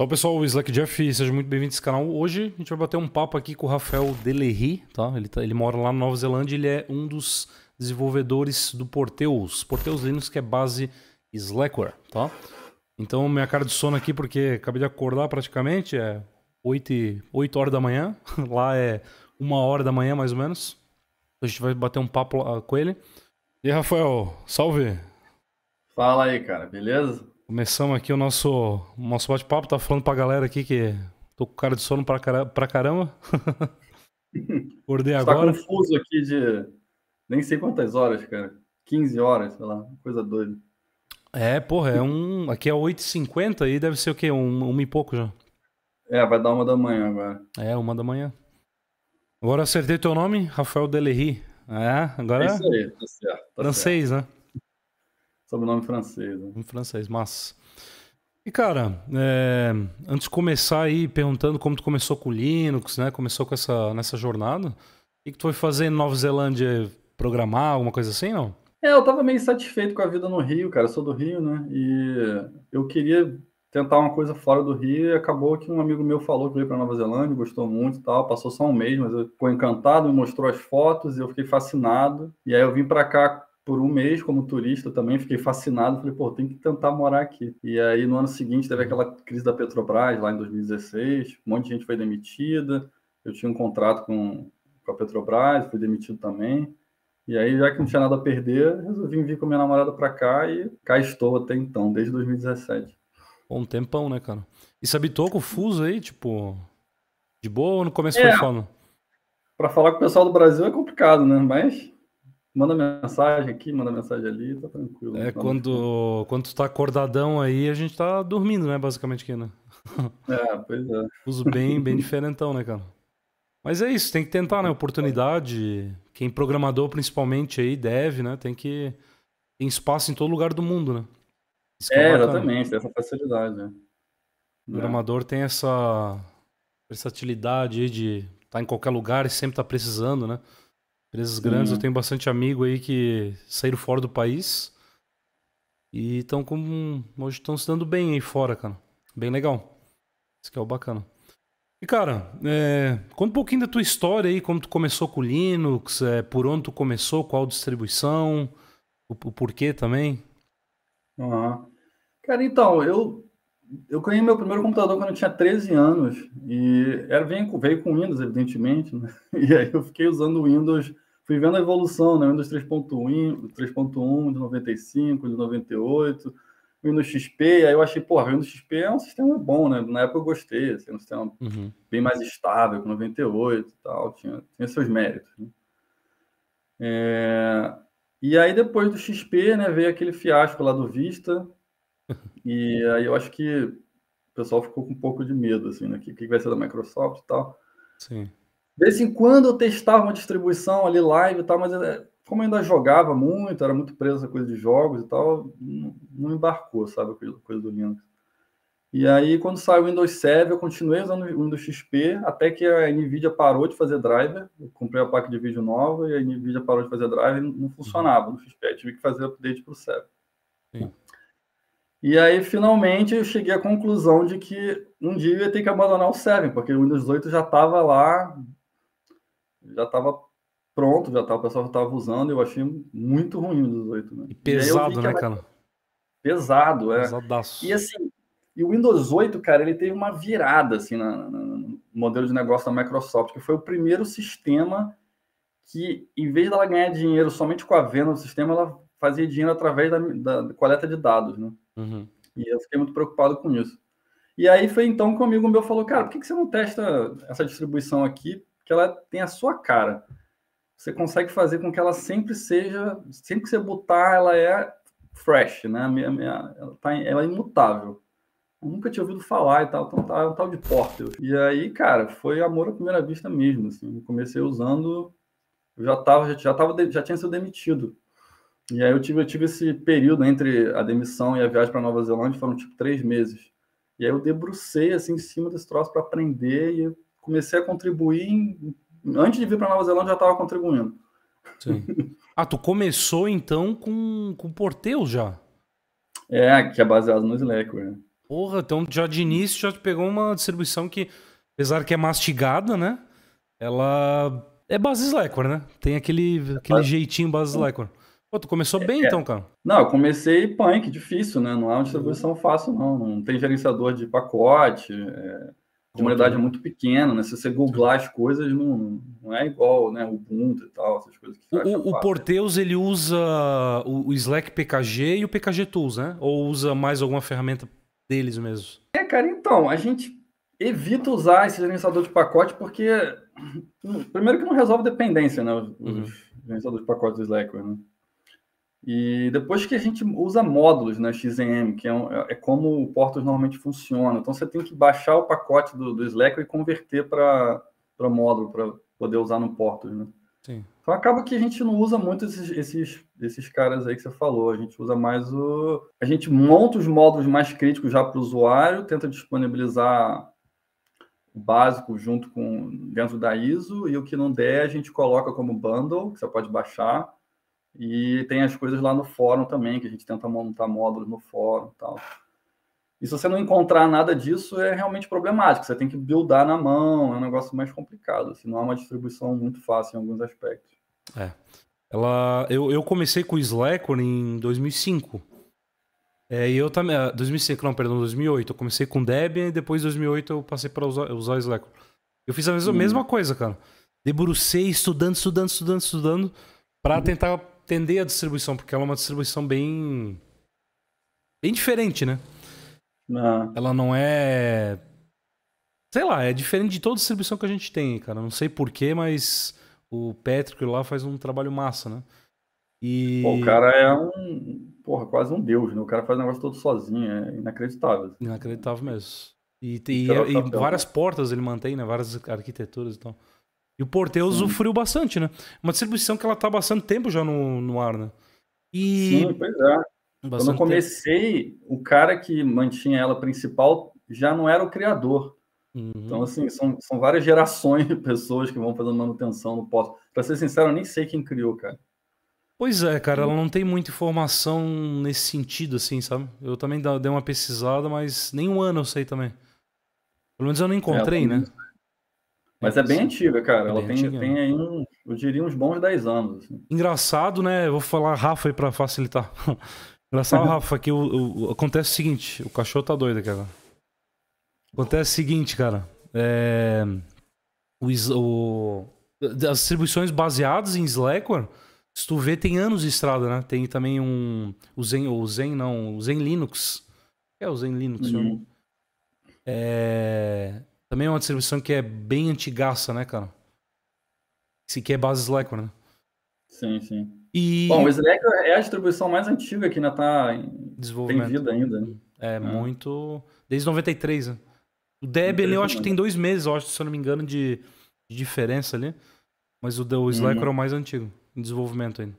Olá então, pessoal, o Slack Jeff, seja muito bem-vindo ao canal. Hoje a gente vai bater um papo aqui com o Rafael Delerry, tá? Ele, tá, ele mora lá na Nova Zelândia, ele é um dos desenvolvedores do Porteus, Porteus Linux, que é base Slackware, tá? Então, minha cara de sono aqui, porque acabei de acordar praticamente, é 8, e, 8 horas da manhã, lá é uma hora da manhã mais ou menos. A gente vai bater um papo com ele. E aí, Rafael, salve! Fala aí, cara, beleza? Começamos aqui o nosso, nosso bate-papo. Tá falando pra galera aqui que tô com cara de sono pra, cara, pra caramba. Acordei tá agora. Tá confuso aqui de nem sei quantas horas, cara. 15 horas, sei lá, coisa doida. É, porra, é um. Aqui é 8h50 e deve ser o quê? Um, uma e pouco já. É, vai dar uma da manhã agora. É, uma da manhã. Agora acertei teu nome, Rafael Delerry. É, agora. É isso aí, tá certo. Tá francês, certo. né? sobrenome francês. Né? francês, mas. E cara, é... antes de começar aí perguntando como tu começou com o Linux, né? Começou com essa nessa jornada. O que, que tu foi fazer em Nova Zelândia? Programar, alguma coisa assim, não? É, eu tava meio satisfeito com a vida no Rio, cara. Eu sou do Rio, né? E eu queria tentar uma coisa fora do Rio e acabou que um amigo meu falou que veio para Nova Zelândia, gostou muito e tal, passou só um mês, mas eu ficou encantado, me mostrou as fotos e eu fiquei fascinado. E aí eu vim para cá por um mês como turista também, fiquei fascinado, falei, pô, tem que tentar morar aqui. E aí no ano seguinte teve aquela crise da Petrobras lá em 2016, um monte de gente foi demitida, eu tinha um contrato com, com a Petrobras, fui demitido também. E aí, já que não tinha nada a perder, resolvi vir com minha namorada para cá e cá estou até então, desde 2017. um tempão, né, cara? E se habitou com o fuso aí, tipo, de boa ou no começo é, foi foda? Pra falar com o pessoal do Brasil é complicado, né? Mas Manda mensagem aqui, manda mensagem ali, tá tranquilo. É, tá quando, quando tu tá acordadão aí, a gente tá dormindo, né, basicamente aqui, né? É, pois é. Uso bem, bem diferentão, né, cara? Mas é isso, tem que tentar, né? Oportunidade. Quem programador, principalmente, aí, deve, né? Tem que. Tem espaço em todo lugar do mundo, né? É, é exatamente, tem essa facilidade, né? O programador é. tem essa versatilidade aí de estar tá em qualquer lugar e sempre tá precisando, né? Empresas grandes, eu tenho bastante amigo aí que saíram fora do país e estão com. Hoje estão se dando bem aí fora, cara. Bem legal. Isso que é o bacana. E, cara, é, conta um pouquinho da tua história aí, como tu começou com o Linux, é, por onde tu começou, qual distribuição, o, o porquê também. Uhum. Cara, então, eu eu ganhei meu primeiro computador quando eu tinha 13 anos. E era, veio, veio com Windows, evidentemente. Né? E aí eu fiquei usando o Windows, fui vendo a evolução, né? Windows 3.1, 3.1, de 95, de 98, Windows XP. Aí eu achei, porra, Windows XP é um sistema bom, né? Na época eu gostei, assim, um sistema uhum. bem mais estável, com 98 e tal. Tinha, tinha seus méritos. Né? É... E aí depois do XP, né, veio aquele fiasco lá do Vista, e aí eu acho que o pessoal ficou com um pouco de medo, assim, né? O que, que vai ser da Microsoft e tal. Sim. De vez em quando eu testava uma distribuição ali live e tal, mas é, como eu ainda jogava muito, era muito preso essa coisa de jogos e tal, não, não embarcou, sabe, a coisa do Linux. E aí, quando saiu o Windows 7, eu continuei usando o Windows XP, até que a NVIDIA parou de fazer driver. Eu comprei a placa de vídeo nova e a NVIDIA parou de fazer driver e não funcionava no XP. Eu tive que fazer update para o 7. Sim. E aí, finalmente, eu cheguei à conclusão de que um dia eu ia ter que abandonar o Seven porque o Windows 8 já estava lá, já estava pronto, já tava, o pessoal já estava usando, e eu achei muito ruim o Windows 8. Né? E pesado, e né, cara? Pesado, é. Pesadaço. E assim, e o Windows 8, cara, ele teve uma virada, assim, na, na, no modelo de negócio da Microsoft, que foi o primeiro sistema que, em vez dela ganhar dinheiro somente com a venda do sistema, ela fazia dinheiro através da, da coleta de dados, né? Uhum. E eu fiquei muito preocupado com isso. E aí foi então que um amigo meu falou, cara, por que, você não testa essa distribuição aqui, que ela tem a sua cara. Você consegue fazer com que ela sempre seja, sempre que você botar, ela é fresh, né? Minha, minha, ela, tá, ela é imutável. Eu nunca tinha ouvido falar e tal, então tá é um tal de Porter. E aí, cara, foi amor à primeira vista mesmo, assim. Eu comecei usando, eu já tava, já, já tava, já tinha sido demitido e aí eu tive, eu tive esse período entre a demissão e a viagem para Nova Zelândia, foram tipo três meses. E aí eu debrucei assim em cima desse troço para aprender e comecei a contribuir. Em... Antes de vir para Nova Zelândia já estava contribuindo. Sim. Ah, tu começou então com com Porteus já? É, que é baseado no Slackware. Porra, então já de início já pegou uma distribuição que, apesar que é mastigada, né? Ela é base Slackware, né? Tem aquele, aquele é. jeitinho base Slackware. Né? Pô, tu começou é, bem é, então, cara. Não, eu comecei punk, difícil, né? Não é uma distribuição fácil, não. Não tem gerenciador de pacote, é... a comunidade é muito pequena, né? Se você googlar as coisas, não, não é igual, né? Ubuntu e tal, essas coisas que você O, o Porteus, ele usa o, Slack PKG e o PKG Tools, né? Ou usa mais alguma ferramenta deles mesmo? É, cara, então, a gente evita usar esse gerenciador de pacote porque, hum, primeiro que não resolve dependência, né? Os uhum. gerenciadores de pacote do Slack, né? E depois que a gente usa módulos na né, que é, um, é, é, como o Portos normalmente funciona. Então você tem que baixar o pacote do, do Slack e converter para módulo, para poder usar no Portos. Né? Sim. Então acaba que a gente não usa muito esses, esses, esses caras aí que você falou. A gente usa mais o. A gente monta os módulos mais críticos já para o usuário, tenta disponibilizar o básico junto com dentro da ISO, e o que não der, a gente coloca como bundle, que você pode baixar e tem as coisas lá no fórum também, que a gente tenta montar módulos no fórum e tal. E se você não encontrar nada disso, é realmente problemático. Você tem que buildar na mão, é um negócio mais complicado. Assim, não é uma distribuição muito fácil em alguns aspectos. É. Ela, eu, eu comecei com o Slackware em 2005. É, e eu também. 2005, ah, não, perdão, 2008. Eu comecei com Debian e depois, em 2008, eu passei para usar, usar Slackware. Eu fiz a mesma, hum. mesma coisa, cara. Debrucei, estudando, estudando, estudando, estudando, para hum. tentar entender a distribuição, porque ela é uma distribuição bem. bem diferente, né? Ah. Ela não é. Sei lá, é diferente de toda distribuição que a gente tem, cara. Não sei porquê, mas o Patrick lá faz um trabalho massa, né? E... Pô, o cara é um. Porra, quase um deus, né? O cara faz o negócio todo sozinho, é inacreditável. Inacreditável mesmo. E, então, e, e, então, e várias portas ele mantém, né? Várias arquiteturas e então. tal. E o Porteus sofreu bastante, né? Uma distribuição que ela tá há bastante tempo já no, no ar, né? E... Sim, pois é. Quando eu comecei, tempo. o cara que mantinha ela principal já não era o criador. Uhum. Então, assim, são, são várias gerações de pessoas que vão fazendo manutenção no posto. Pra ser sincero, eu nem sei quem criou, cara. Pois é, cara, ela não tem muita informação nesse sentido, assim, sabe? Eu também dei uma pesquisada, mas nem um ano eu sei também. Pelo menos eu não encontrei, é, né? É, Mas é, bem sim. antiga, cara. É Ela tem, antiga. tem aí, um, eu diria, uns bons 10 anos. Assim. Engraçado, né? Eu vou falar Rafa aí pra facilitar. Engraçado, Rafa, que o, o, acontece o seguinte: o cachorro tá doido, cara. Acontece o seguinte, cara. É, o, as distribuições baseadas em Slackware, se tu vê, tem anos de estrada, né? Tem também um. O Zen, o Zen não, o Zen Linux. É o Zen Linux, uhum. É, também é uma distribuição que é bem antigaça, né, cara? Se que é base Slack né? Sim, sim. E... Bom, o Slack é a distribuição mais antiga que ainda está em... Desenvolvimento. tem vida ainda. Né? É, ah. muito. Desde 93, né? O Debian, eu acho que tem dois meses, eu acho, se eu não me engano, de, de diferença ali. Mas o, o Slacker uhum. é o uhum. mais antigo, em desenvolvimento ainda.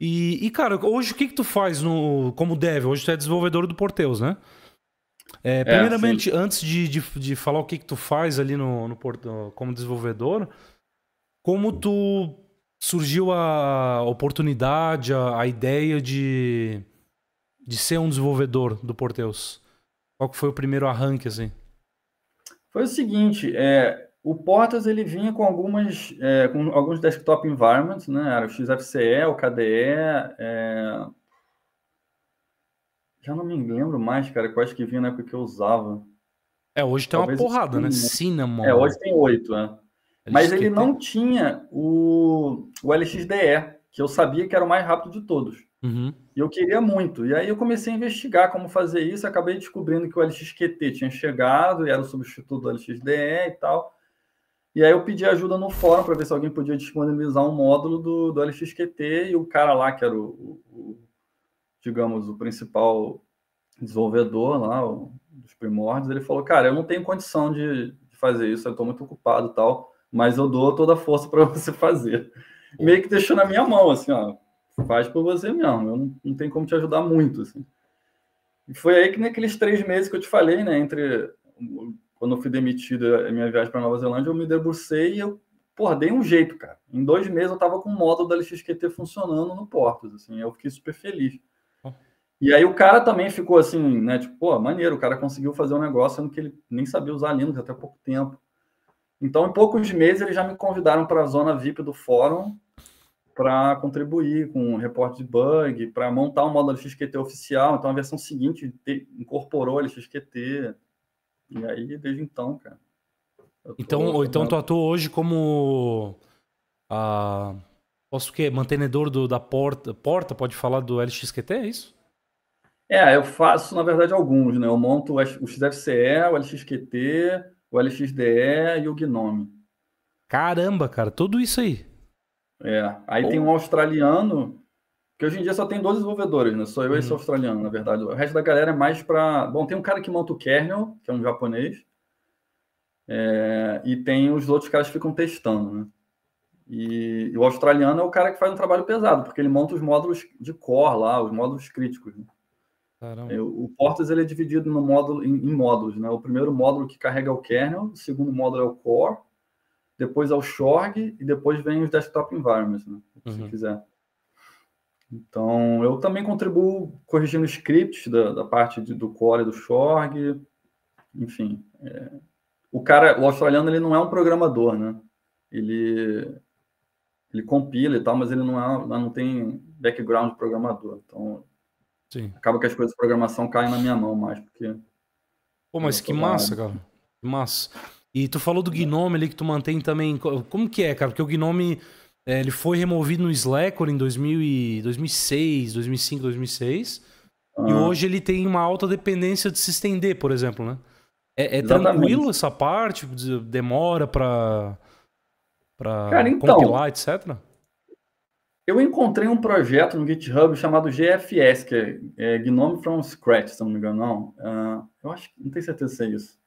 E, e cara, hoje o que, que tu faz no, como dev? Hoje tu é desenvolvedor do Porteus, né? É, é, primeiramente, antes de, de, de, falar o que, que tu faz ali no, no Porto, como desenvolvedor, como tu surgiu a oportunidade, a, a ideia de, de ser um desenvolvedor do Porteus? Qual que foi o primeiro arranque, assim? Foi o seguinte, é, o Porteus ele vinha com algumas, é, com alguns desktop environments, né? Era o XFCE, o KDE, é, eu não me lembro mais, cara, acho que vinha na época que eu usava. É, hoje tem Talvez uma porrada, né? Cinnamon. É, hoje tem oito, né? Mas ele tem... não tinha o, o LXDE, que eu sabia que era o mais rápido de todos. Uhum. E eu queria muito. E aí eu comecei a investigar como fazer isso, acabei descobrindo que o LXQT tinha chegado e era o substituto do LXDE e tal. E aí eu pedi ajuda no fórum para ver se alguém podia disponibilizar um módulo do, do LXQT e o cara lá, que era o, o digamos, o principal desenvolvedor lá, o, dos primórdios, ele falou, cara, eu não tenho condição de, de fazer isso, eu estou muito ocupado tal, mas eu dou toda a força para você fazer. Meio que deixou na minha mão, assim, ó, faz por você mesmo, eu não, não tenho como te ajudar muito, assim. E foi aí que naqueles três meses que eu te falei, né, entre quando eu fui demitido a minha viagem para Nova Zelândia, eu me debrucei e eu, porra, dei um jeito, cara. Em dois meses eu tava com o módulo da LXQT funcionando no Portos, assim, eu fiquei super feliz. E aí o cara também ficou assim, né? Tipo, pô, maneiro, o cara conseguiu fazer um negócio sendo que ele nem sabia usar Linux até pouco tempo. Então, em poucos meses, eles já me convidaram para a zona VIP do fórum para contribuir com um reporte de bug, para montar um módulo XQT oficial. Então, a versão seguinte incorporou o LXQT. E aí, desde então, cara. Então, tô... então, então tu atua hoje como... Ah, posso o quê? Mantenedor do, da porta, porta, pode falar do LXQT, é isso? É, eu faço, na verdade, alguns, né? Eu monto o XFCE, o LXQT, o LXDE e o Gnome. Caramba, cara, tudo isso aí. É, aí Bom. tem um australiano, que hoje em dia só tem dois desenvolvedores, né? Sou eu e esse uhum. australiano, na verdade. O resto da galera é mais para... Bom, tem um cara que monta o kernel, que é um japonês, é... e tem os outros caras que ficam testando, né? E... e, o australiano é o cara que faz um trabalho pesado, porque ele monta os módulos de core lá, os módulos críticos, né? É, o Portas ele é dividido no módulo, em, em, módulos. Né? O primeiro módulo que carrega é o kernel, o segundo módulo é o core, depois é o shorg e depois vem os desktop environments, né? Uhum. se quiser. Então, eu também contribuo corrigindo scripts da, da parte de, do core do shorg, enfim. É... o cara, o australiano, ele não é um programador, né? Ele, ele compila e tal, mas ele não, é, não tem background programador. Então, Sim. Acaba que as coisas de programação caem na minha mão mais, porque. Pô, mas que massa, cara. Que massa. E tu falou do Gnome ali que tu mantém também. Como que é, cara? Porque o Gnome é, ele foi removido no Slacker em 2000 e 2006, 2005, 2006. Ah. E hoje ele tem uma alta dependência de se estender, por exemplo, né? É, é tranquilo essa parte? Demora pra, pra Cara, então, compilar, etc? Eu encontrei um projeto no GitHub chamado GFS, que é, é, GNOME from Scratch, se não me engano, não. Uh, eu acho, que não tenho certeza se é isso.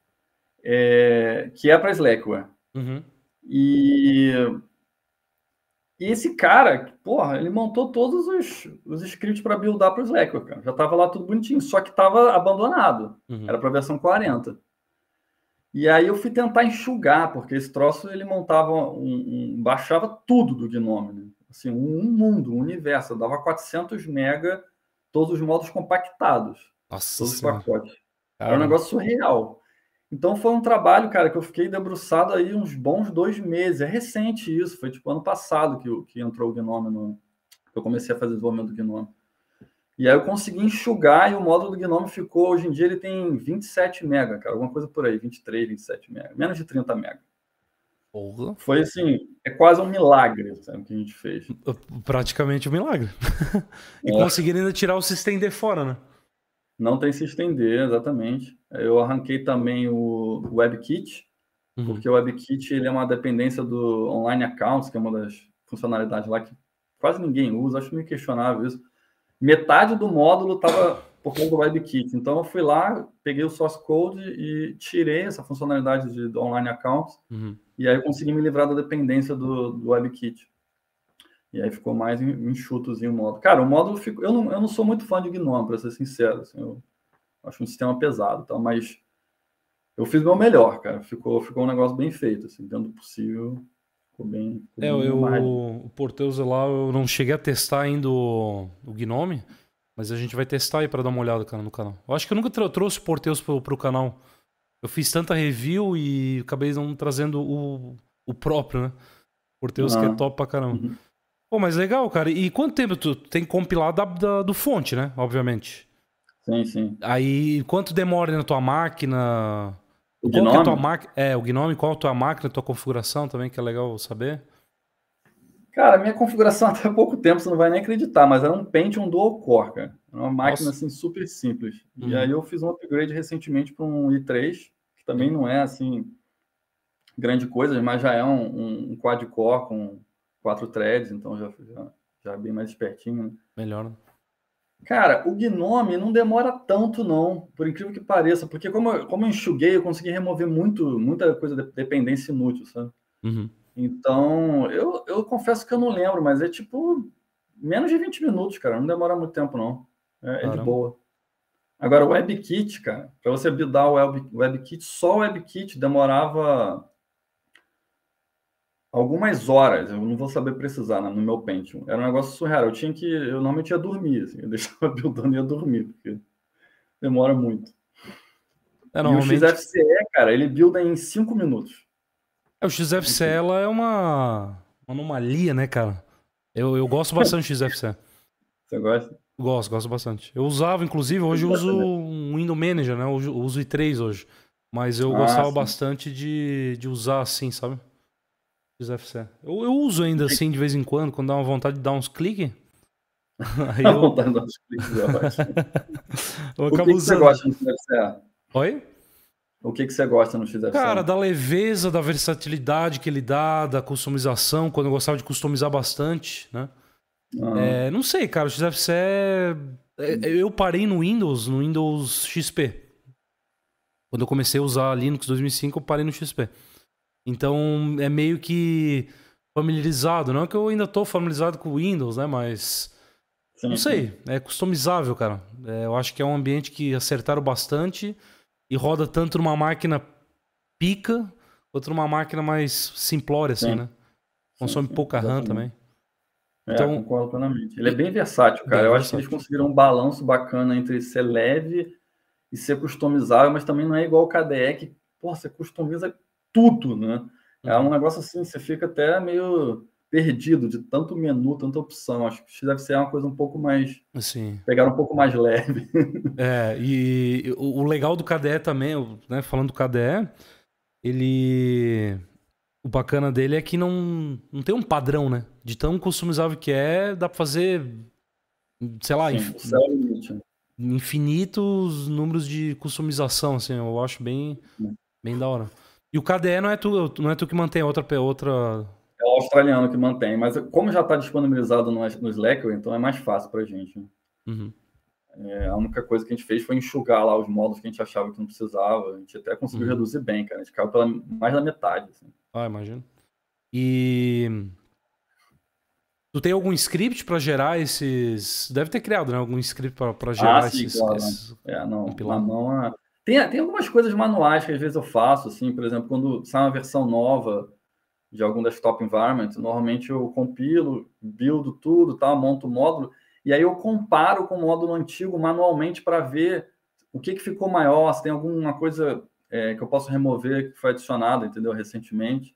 É, que é para Slackware. Uhum. E, e, esse cara, porra, ele montou todos os, os scripts para buildar para o Slackware, cara. Já estava lá tudo bonitinho, só que estava abandonado. Uhum. Era para versão 40. E aí eu fui tentar enxugar, porque esse troço ele montava, um, um baixava tudo do GNOME, né? assim, um mundo, um universo. Eu dava 400 mega todos os modos compactados. Nossa todos senhora. os pacotes. Caramba. Era um negócio surreal. Então foi um trabalho, cara, que eu fiquei debruçado aí uns bons dois meses. É recente isso, foi tipo ano passado que, que entrou o Gnome, no, que eu comecei a fazer desenvolvimento do Gnome. E aí eu consegui enxugar e o módulo do Gnome ficou, hoje em dia ele tem 27 mega, cara, alguma coisa por aí, 23, 27 mega, menos de 30 mega. Porra. Foi assim, é quase um milagre sabe, que a gente fez. Praticamente um milagre. e é. conseguiram ainda tirar o se estender fora, né? Não tem se estender, exatamente. Eu arranquei também o WebKit, uhum. porque o WebKit ele é uma dependência do Online Accounts, que é uma das funcionalidades lá que quase ninguém usa, acho meio questionável isso. Metade do módulo estava por conta do WebKit. Então eu fui lá, peguei o source code e tirei essa funcionalidade de, do online accounts uhum. e aí eu consegui me livrar da dependência do, do WebKit. E aí ficou mais enxutozinho o módulo. Cara, o módulo ficou. Eu não, eu não sou muito fã de GNOME, para ser sincero. Assim, eu acho um sistema pesado, tá? mas eu fiz meu melhor, cara. Ficou, ficou um negócio bem feito, assim, dentro do possível. Ficou bem. é, eu, o Porteus lá, eu não cheguei a testar ainda o, o Gnome. Mas a gente vai testar aí para dar uma olhada, cara, no canal. Eu acho que eu nunca trouxe Porteus pro, pro canal. Eu fiz tanta review e acabei não trazendo o, o próprio, né? Porteus ah. que é ah. top pra caramba. Uhum. Pô, mas legal, cara. E quanto tempo tu tem que compilar da, da, do fonte, né? Obviamente. Sim, sim. Aí, quanto demora na tua máquina? O qual é Gnome? É, tua ma... é, o Gnome, qual a tua máquina, a tua configuração também, que é legal saber. Cara, minha configuração até pouco tempo, você não vai nem acreditar, mas era um Pentium Dual Core, cara. Era uma máquina Nossa. assim super simples. Uhum. E aí eu fiz um upgrade recentemente para um i3, que também não é assim grande coisa, mas já é um, um quad core com quatro threads, então já, já, já é bem mais espertinho. Né? Melhor. Né? Cara, o Gnome não demora tanto, não, por incrível que pareça, porque como, eu, como eu enxuguei, eu consegui remover muito, muita coisa de dependência inútil, sabe? Uhum. Então, eu, eu confesso que eu não lembro, mas é tipo menos de 20 minutos, cara. Não demora muito tempo, não. É, é de boa. Agora, o WebKit, cara, para você buildar o Web, WebKit, só o WebKit demorava algumas horas, eu não vou saber precisar né, no meu Pentium. Era um negócio surreal. Eu tinha que. Eu normalmente ia dormir, assim, eu deixava buildando e ia dormir, porque demora muito. É, normalmente... E o XFCE, cara, ele builda em 5 minutos. É, o XFCE ela é uma, uma anomalia, né, cara? Eu, eu gosto bastante do XFCE. Você gosta? Gosto, gosto bastante. Eu usava, inclusive, hoje eu uso um Window Manager, né? Eu uso i3 hoje. Mas eu ah, gostava sim. bastante de, de usar assim, sabe? XFCE. Eu, eu uso ainda assim de vez em quando, quando dá uma vontade de dar uns cliques. Aí eu... vontade de dar uns cliques, eu é acho. eu o que, que você gosta do XFCE? Oi? O que, que você gosta no XF? Cara, da leveza, da versatilidade que ele dá, da customização, quando eu gostava de customizar bastante, né? Uhum. É, não sei, cara, o XFC é, é... Eu parei no Windows, no Windows XP. Quando eu comecei a usar Linux 2005, eu parei no XP. Então, é meio que familiarizado. Não é que eu ainda tô familiarizado com o Windows, né? Mas... Sim. Não sei, é customizável, cara. É, eu acho que é um ambiente que acertaram bastante e roda tanto numa máquina pica quanto numa máquina mais simplória, assim, sim. né? Consome sim, pouca exatamente. RAM também. É, então, concordo plenamente. Ele é bem versátil, cara. Bem Eu versátil. acho que eles conseguiram um balanço bacana entre ser leve e ser customizável, mas também não é igual o KDE que, pô, você customiza tudo, né? É uhum. um negócio assim, você fica até meio perdido de tanto menu, tanta opção. Acho que deve ser uma coisa um pouco mais. Assim. Pegar um pouco mais leve. É, e o legal do KDE também, né, falando do KDE, ele. O bacana dele é que não, não tem um padrão, né? De tão customizável que é, dá pra fazer. Sei lá, Sim, inf... É infinitos números de customização, assim, eu acho bem, bem da hora. E o KDE não é tu, não é tu que mantém é outra, outra australiano que mantém, mas como já está disponibilizado no, no Slack, então é mais fácil para a gente. Né? Uhum. É, a única coisa que a gente fez foi enxugar lá os módulos que a gente achava que não precisava. A gente até conseguiu uhum. reduzir bem, cara. A gente caiu pela, mais da metade. Assim. Ah, imagino. E. Tu tem algum script para gerar esses. Deve ter criado, né? Algum script para gerar ah, sim, esses. Claro. esses... É, não. é... tem, tem algumas coisas manuais que às vezes eu faço, assim, por exemplo, quando sai uma versão nova de algum desktop environment, normalmente eu compilo, buildo tudo, tá? monto o módulo, e aí eu comparo com o módulo antigo manualmente para ver o que, que ficou maior, se tem alguma coisa é, que eu posso remover que foi adicionada, entendeu, recentemente.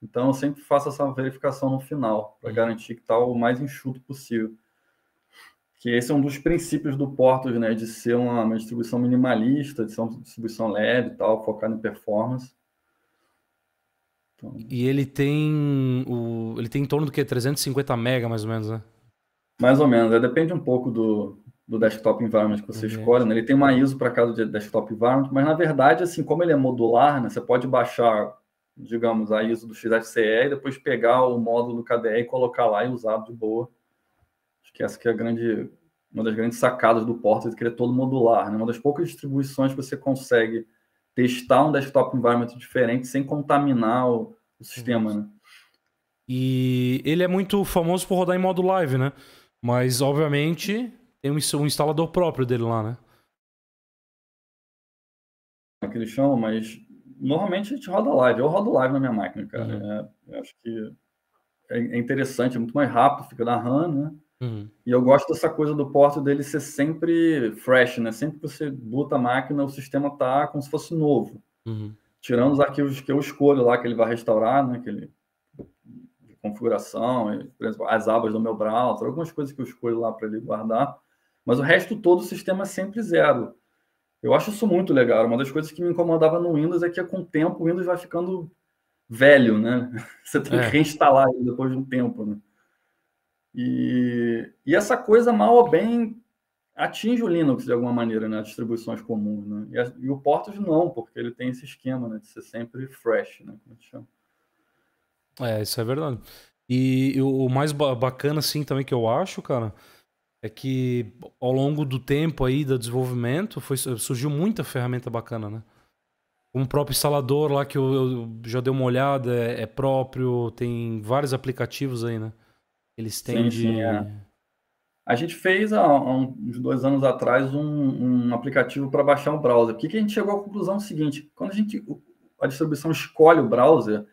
Então, eu sempre faço essa verificação no final, para garantir que está o mais enxuto possível. Que esse é um dos princípios do Portos, né? De ser uma, uma distribuição minimalista, de ser uma distribuição leve e tal, focada em performance. Então. E ele tem o ele tem em torno do que 350 mega mais ou menos, né? Mais ou menos, é, depende um pouco do, do desktop environment que você uhum. escolhe, né? Ele tem uma ISO para cada desktop environment, mas na verdade, assim, como ele é modular, né, você pode baixar, digamos, a ISO do XFCE e depois pegar o módulo KDE e colocar lá e usar de boa. Acho que essa que é a grande uma das grandes sacadas do Portal, que ele é todo modular, né? Uma das poucas distribuições que você consegue testar um desktop environment diferente sem contaminar o, o sistema, uhum. né? E ele é muito famoso por rodar em modo live, né? Mas, obviamente, tem um instalador próprio dele lá, né? Aquele chão, mas normalmente a gente roda live. Eu rodo live na minha máquina, cara. Uhum. É, eu acho que é, é interessante, é muito mais rápido, fica na RAM, né? Uhum. E eu gosto dessa coisa do Porto dele ser sempre fresh, né? Sempre que você bota a máquina, o sistema tá como se fosse novo. Uhum. Tirando os arquivos que eu escolho lá, que ele vai restaurar, né? Que ele... Configuração, exemplo, as abas do meu browser, algumas coisas que eu escolho lá para ele guardar. Mas o resto todo, o sistema é sempre zero. Eu acho isso muito legal. Uma das coisas que me incomodava no Windows é que com o tempo o Windows vai ficando velho, né? Você tem é. que reinstalar ele depois de um tempo, né? E, e essa coisa, mal ou bem, atinge o Linux de alguma maneira, nas né? distribuições comuns. Né? E, a, e, o Portos não, porque ele tem esse esquema né? de ser sempre fresh, né? como a gente chama. É, isso é verdade. E, o mais bacana, assim, também que eu acho, cara, é que ao longo do tempo aí do desenvolvimento foi, surgiu muita ferramenta bacana, né? Um próprio instalador lá que eu, eu já dei uma olhada, é, é próprio, tem vários aplicativos aí, né? Eles têm sim, de... sim, é. A gente fez há, uns dois anos atrás um, um aplicativo para baixar um browser. Por que, que a gente chegou à conclusão seguinte? Quando a gente a distribuição escolhe o browser,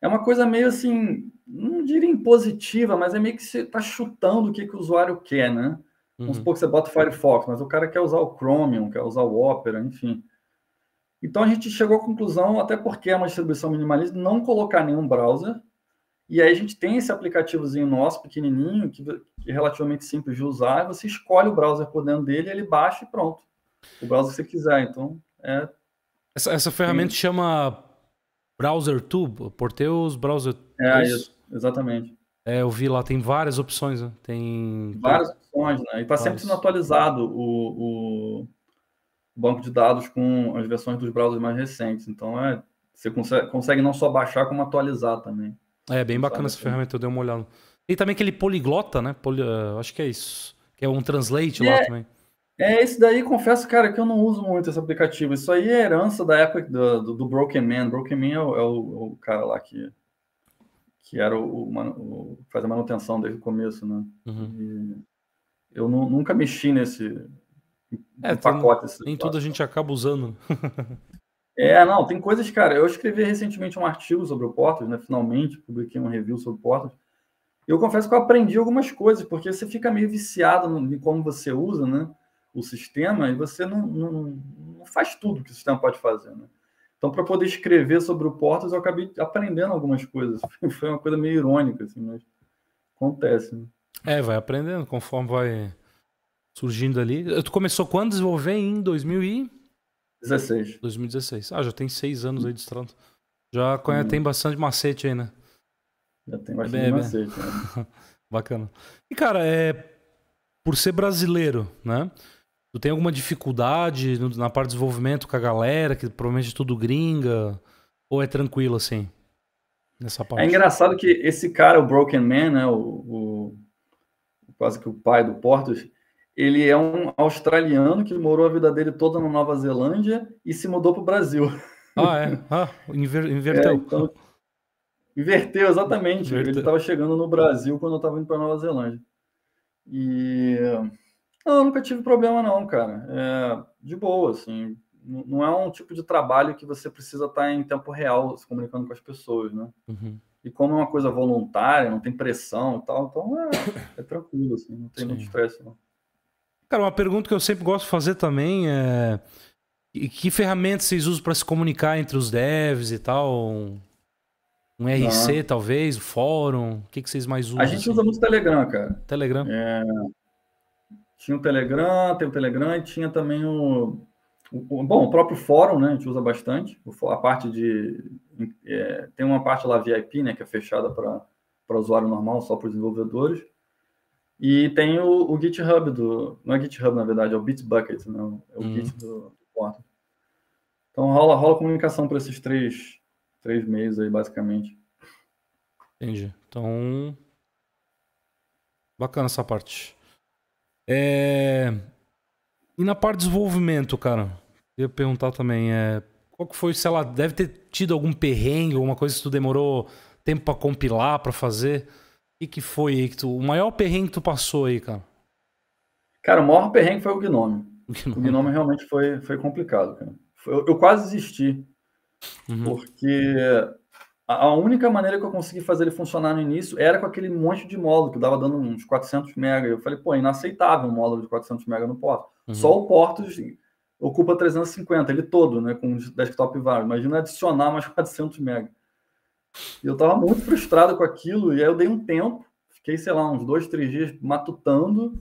é uma coisa meio assim, não diria impositiva, mas é meio que você está chutando o que, que o usuário quer, né? Uhum. Vamos supor que você bota o Firefox, mas o cara quer usar o Chromium, quer usar o Opera, enfim. Então a gente chegou à conclusão, até porque é uma distribuição minimalista, não colocar nenhum browser, e aí a gente tem esse aplicativozinho nosso, pequenininho, que, é relativamente simples de usar, você escolhe o browser por dentro dele, ele baixa e pronto. O browser que você quiser, então é... Essa, essa ferramenta Sim. chama Browser Tube, Porteus Browser É, isso, exatamente. É, eu vi lá, tem várias opções, né? Tem... Várias opções, né? E está sempre sendo atualizado o, o banco de dados com as versões dos browsers mais recentes. Então, é, você consegue, consegue não só baixar, como atualizar também. É, bem bacana essa assim. ferramenta, eu dei uma olhada. E também aquele poliglota, né? Poli, uh, acho que é isso. Que é um translate e lá é, também. É, esse daí, confesso, cara, que eu não uso muito esse aplicativo. Isso aí é herança da época do, do, do Broken Man. Broken Man é o, é o, é o cara lá que, que era o, o, faz a manutenção desde o começo, né? Uhum. eu nu, nunca mexi nesse é, pacote. Em, em tudo a gente acaba usando. Né? É, não, tem coisas, cara. Eu escrevi recentemente um artigo sobre o Portas, né? Finalmente publiquei um review sobre o Portos. Eu confesso que eu aprendi algumas coisas, porque você fica meio viciado em como você usa, né? O sistema e você não, não, não faz tudo que o sistema pode fazer, né? Então, para poder escrever sobre o Portas, eu acabei aprendendo algumas coisas. Foi uma coisa meio irônica, assim, mas acontece. Né? É, vai aprendendo conforme vai surgindo ali. Tu começou quando desenvolver em 2000 e 2016. 2016. Ah, já tem seis anos aí de estrada. Já conhece, hum. tem bastante macete aí, né? Já tem bastante é, é macete. Né? Bacana. E, cara, é, por ser brasileiro, né? Tu tem alguma dificuldade na parte de desenvolvimento com a galera, que provavelmente é tudo gringa? Ou é tranquilo assim? Nessa é parte? É engraçado que esse cara, o Broken Man, né? O, o quase que o pai do Portos, ele é um australiano que morou a vida dele toda na Nova Zelândia e se mudou para o Brasil. Ah, é? Ah, inver inverteu. É, então, inverteu, exatamente. Inverteu. Ele estava chegando no Brasil quando eu estava indo para Nova Zelândia. E. Não, eu nunca tive problema, não, cara. É, de boa, assim. Não é um tipo de trabalho que você precisa estar tá em tempo real se comunicando com as pessoas, né? Uhum. E como é uma coisa voluntária, não tem pressão e tal, então é, é tranquilo, assim, não tem Sim. muito estresse, não. Cara, uma pergunta que eu sempre gosto de fazer também é. Que ferramentas vocês usam para se comunicar entre os devs e tal? Um, RC, ah. talvez? Um fórum? O que, que vocês mais usam? A gente usa assim? muito o Telegram, cara. Telegram? É... Tinha o Telegram, tem o Telegram e tinha também o... o... Bom, o próprio fórum, né? A gente usa bastante. A parte de... É... Tem uma parte lá VIP, né? Que é fechada para usuário normal, só para os desenvolvedores. E tem o, o, GitHub do. Não é GitHub, na verdade, é o Bitbucket, não. Né? É o uhum. Git do, do Porto. Então rola, rola comunicação para esses três, três meios aí, basicamente. Entendi. Então. Bacana essa parte. É... E na parte de desenvolvimento, cara, eu ia perguntar também, é... qual que foi, sei lá, deve ter tido algum perrengue, alguma coisa que tu demorou tempo para compilar, para fazer? que foi aí que tu, o maior perrengue que tu passou aí, cara? Cara, o maior perrengue foi o Gnome. O Gnome, o Gnome realmente foi, foi complicado, cara. Eu, eu quase desisti. Uhum. Porque a, a, única maneira que eu consegui fazer ele funcionar no início era com aquele monte de módulo que dava dando uns 400 mega. Eu falei, pô, é inaceitável um módulo de 400 mega no Porto. Uhum. Só o porto ocupa 350, ele todo, né, com desktop e vários. Imagina adicionar mais 400 mega. E eu estava muito frustrado com aquilo, e aí eu dei um tempo, fiquei, sei lá, uns dois, três dias matutando.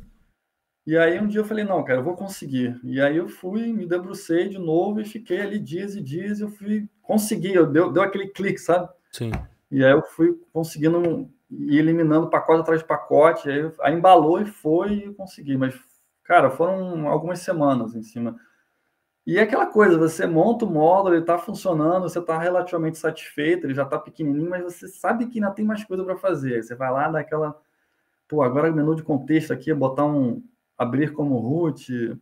E aí um dia eu falei, não, cara, eu vou conseguir. E aí eu fui, me debrucei de novo e fiquei ali dias e dias, eu fui, consegui, eu deu, deu aquele clique, sabe? Sim. E aí eu fui conseguindo ir eliminando pacote atrás de pacote, aí, aí embalou e foi e eu consegui. Mas, cara, foram algumas semanas em cima. E é aquela coisa, você monta o módulo, ele está funcionando, você está relativamente satisfeito, ele já está pequenininho, mas você sabe que ainda tem mais coisa para fazer. Você vai lá, dá aquela... Pô, agora o menu de contexto aqui, é botar um... Abrir como root,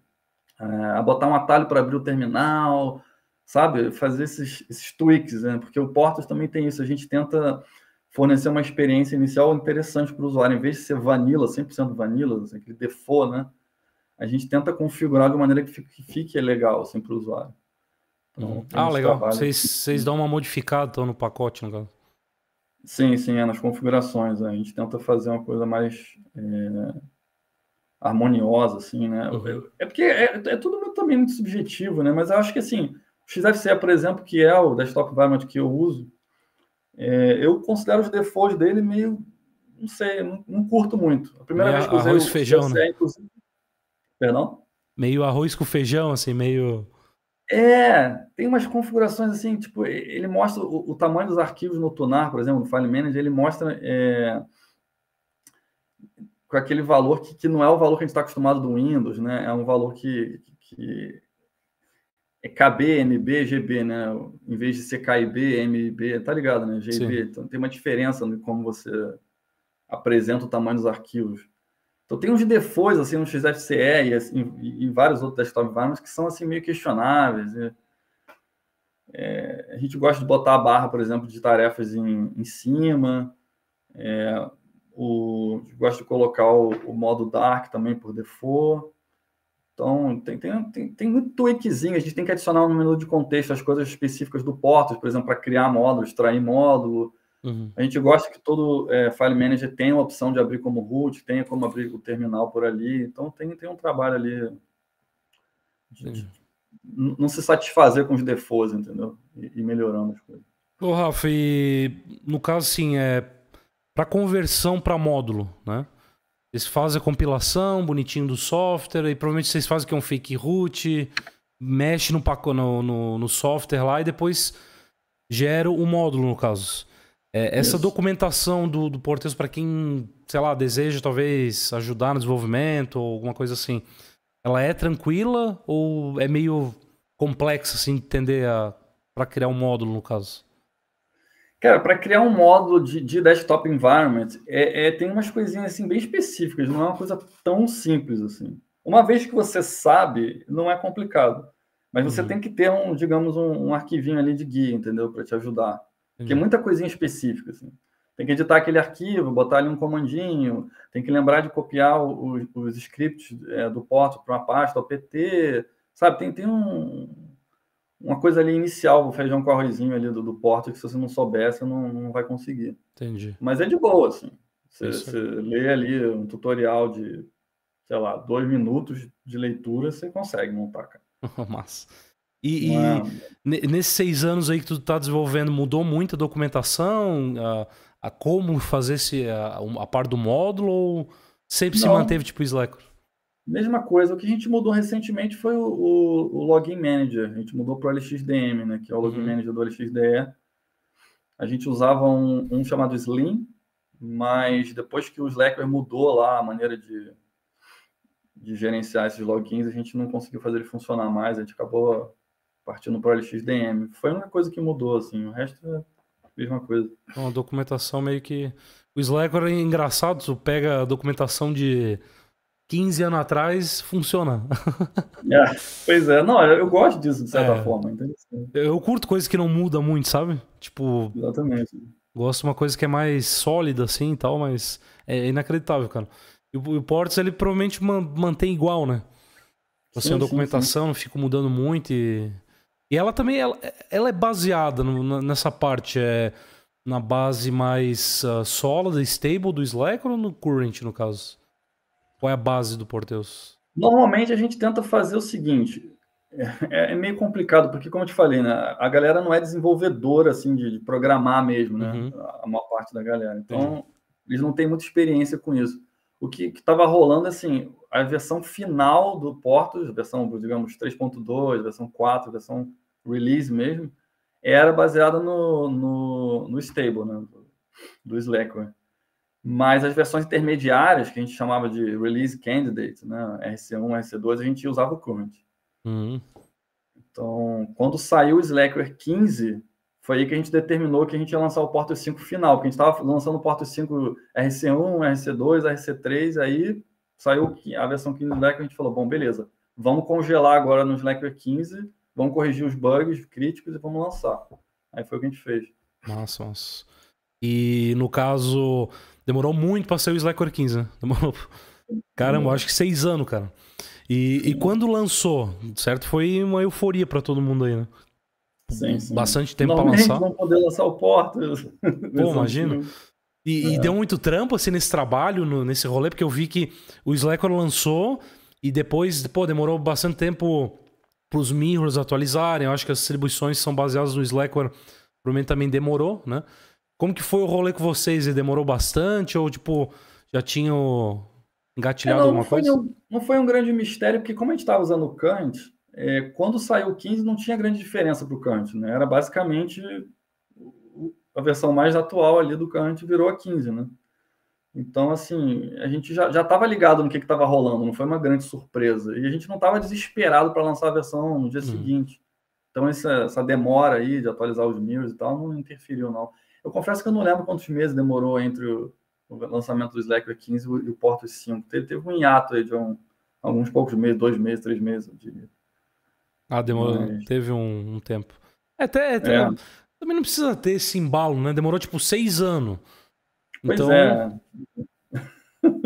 é, botar um atalho para abrir o terminal, sabe? Fazer esses, esses tweaks, né? Porque o Portos também tem isso. A gente tenta fornecer uma experiência inicial interessante para o usuário, em vez de ser vanilla, 100% vanilla, aquele default, né? a gente tenta configurar de maneira que fique, que fique legal assim, para o usuário. Então, uhum. ah, legal. Vocês, vocês dão uma modificada então, no pacote, no caso. Sim, sim, é nas configurações. Né? A gente tenta fazer uma coisa mais é, harmoniosa, assim, né? Uhum. É porque é, é, tudo muito, também muito subjetivo, né? Mas eu acho que, assim, o XFCE, por exemplo, que é o desktop environment que eu uso, é, eu considero os defaults dele meio, não sei, não, não curto muito. A primeira vez que eu usei o feijão, XFCE, né? inclusive, Perdão? Meio arroz com feijão, assim, meio. É, tem umas configurações assim, tipo, ele mostra o, o tamanho dos arquivos no Tunar, por exemplo, no File Manager, ele mostra é, com aquele valor que, que, não é o valor que a gente está acostumado do Windows, né? É um valor que, que é KB, MB, GB, né? Em vez de ser KIB, MB, tá ligado, né? GB. Sim. Então tem uma diferença no como você apresenta o tamanho dos arquivos. Então tem uns defaults, assim, um XFCE e, assim, e, vários outros desktop environments que são assim meio questionáveis. E, né? é, a gente gosta de botar a barra, por exemplo, de tarefas em, em cima. É, o, gosto de colocar o, o, modo dark também por default. Então, tem, tem, tem, tem muito tweakzinho. A gente tem que adicionar no menu de contexto as coisas específicas do Portos, por exemplo, para criar módulo, extrair módulo, Uhum. A gente gosta que todo é, file manager tenha a opção de abrir como root, tenha como abrir o terminal por ali. Então, tem, tem um trabalho ali de, não se satisfazer com os defaults, entendeu? E, e melhorando as coisas. Ô, Rafa, e no caso, assim, é para conversão para módulo, né? Vocês fazem a compilação bonitinho do software e provavelmente vocês fazem que é um fake root, mexe no, no, no, no software lá e depois gera o módulo, no caso. É, essa documentação do, do Porteus, para quem, sei lá, deseja talvez ajudar no desenvolvimento ou alguma coisa assim, ela é tranquila ou é meio complexa, assim, entender para criar um módulo, no caso? Cara, para criar um módulo de, de desktop environment, é, é, tem umas coisinhas assim bem específicas, não é uma coisa tão simples assim. Uma vez que você sabe, não é complicado. Mas você uhum. tem que ter um, digamos, um, um arquivinho ali de guia, entendeu? Para te ajudar. Porque é muita coisinha específica, assim. Tem que editar aquele arquivo, botar ali um comandinho, tem que lembrar de copiar os, os scripts é, do Porto para uma pasta, o PT, sabe? Tem, tem um, uma coisa ali inicial, o feijão com arrozinho ali do, do Porto, que se você não soubesse, não, não vai conseguir. Entendi. Mas é de boa, assim. Você, é você lê ali um tutorial de, sei lá, dois minutos de leitura, você consegue montar, cara. Massa. E, e nesses seis anos aí que tu tá desenvolvendo, mudou muito a documentação, a, a como fazer esse, a, a parte do módulo, ou sempre Não. se manteve tipo Slack? Mesma coisa, o que a gente mudou recentemente foi o, o, o Login Manager. A gente mudou para o LXDM, né, que é o Login uhum. Manager do LXDE. A gente usava um, um, chamado Slim, mas depois que o Slackware mudou lá a maneira de, de gerenciar esses logins, a gente não conseguiu fazer ele funcionar mais. A gente acabou partindo para o LXDM. Foi uma coisa que mudou, assim, o resto é a mesma coisa. É uma documentação meio que. O Slack era é engraçado, tu pega a documentação de 15 anos atrás, funciona. É, pois é, não, eu gosto disso de certa é, forma. Então, assim. Eu curto coisas que não mudam muito, sabe? Tipo. Exatamente. Gosto de uma coisa que é mais sólida, assim e tal, mas é inacreditável, cara. E o, o Portis, ele provavelmente mantém igual, né? Assim, sim, a documentação sim, sim. fica mudando muito e e ela também ela, ela é baseada no, nessa parte, é na base mais uh, sólida, stable do Slack ou no Current, no caso? Qual é a base do Porteus? Normalmente a gente tenta fazer o seguinte, é, é meio complicado, porque como eu te falei, né, a galera não é desenvolvedora, assim, de, de programar mesmo, né, uhum. a, a maior parte da galera. Então, uhum. eles não têm muita experiência com isso. O que estava rolando, assim, a versão final do Portos, versão, digamos, 3.2, versão 4, versão release mesmo, era baseada no, no, no, stable, né? Do Slackware. Né. Mas as versões intermediárias, que a gente chamava de release candidate, né? RC1, RC2, a gente usava o current. Uhum. Então, quando saiu o Slackware 15, foi aí que a gente determinou que a gente ia lançar o Porto 5 final, porque a gente estava lançando o Porto 5 RC1, RC2, RC3, aí saiu a versão 15 do Slackware, a gente falou, bom, beleza, vamos congelar agora no Slackware 15 vamos corrigir os bugs críticos e vamos lançar. Aí foi o que a gente fez. Nossa, nossa. E no caso, demorou muito para ser o Slackware 15, né? Demorou. Caramba, acho que seis anos, cara. E, e, quando lançou, certo? Foi uma euforia para todo mundo aí, né? Sim, sim. Bastante tempo para lançar. Vão poder lançar o porta. Pô, imagino. E, é. e, deu muito trampo assim nesse trabalho, no, nesse rolê, porque eu vi que o Slackware lançou e depois, pô, demorou bastante tempo para os mirrors atualizarem. Eu acho que as distribuições são baseadas no Slackware. Provavelmente também demorou, né? Como que foi o rolê com vocês? E demorou bastante? Ou, tipo, já tinham é, engatilhado não, alguma coisa? Um, não foi um grande mistério, porque como a gente estava usando o Kant, é, quando saiu o 15 não tinha grande diferença para o Kant, né? Era basicamente a versão mais atual ali do Kant virou a 15, né? Então, assim, a gente já estava ligado no que estava rolando, não foi uma grande surpresa. E a gente não estava desesperado para lançar a versão no dia hum. seguinte. Então, essa, essa, demora aí de atualizar os mirrors e tal não interferiu, não. Eu confesso que eu não lembro quantos meses demorou entre o, o lançamento do Slacker 15 e o Porto 5. Teve, teve um hiato aí de um, alguns poucos meses, dois meses, três meses, eu diria. Ah, demorou. Mas... Teve um, um, tempo. É, até, é, até é. também não precisa ter esse embalo, né? Demorou tipo seis anos. Pois então, é.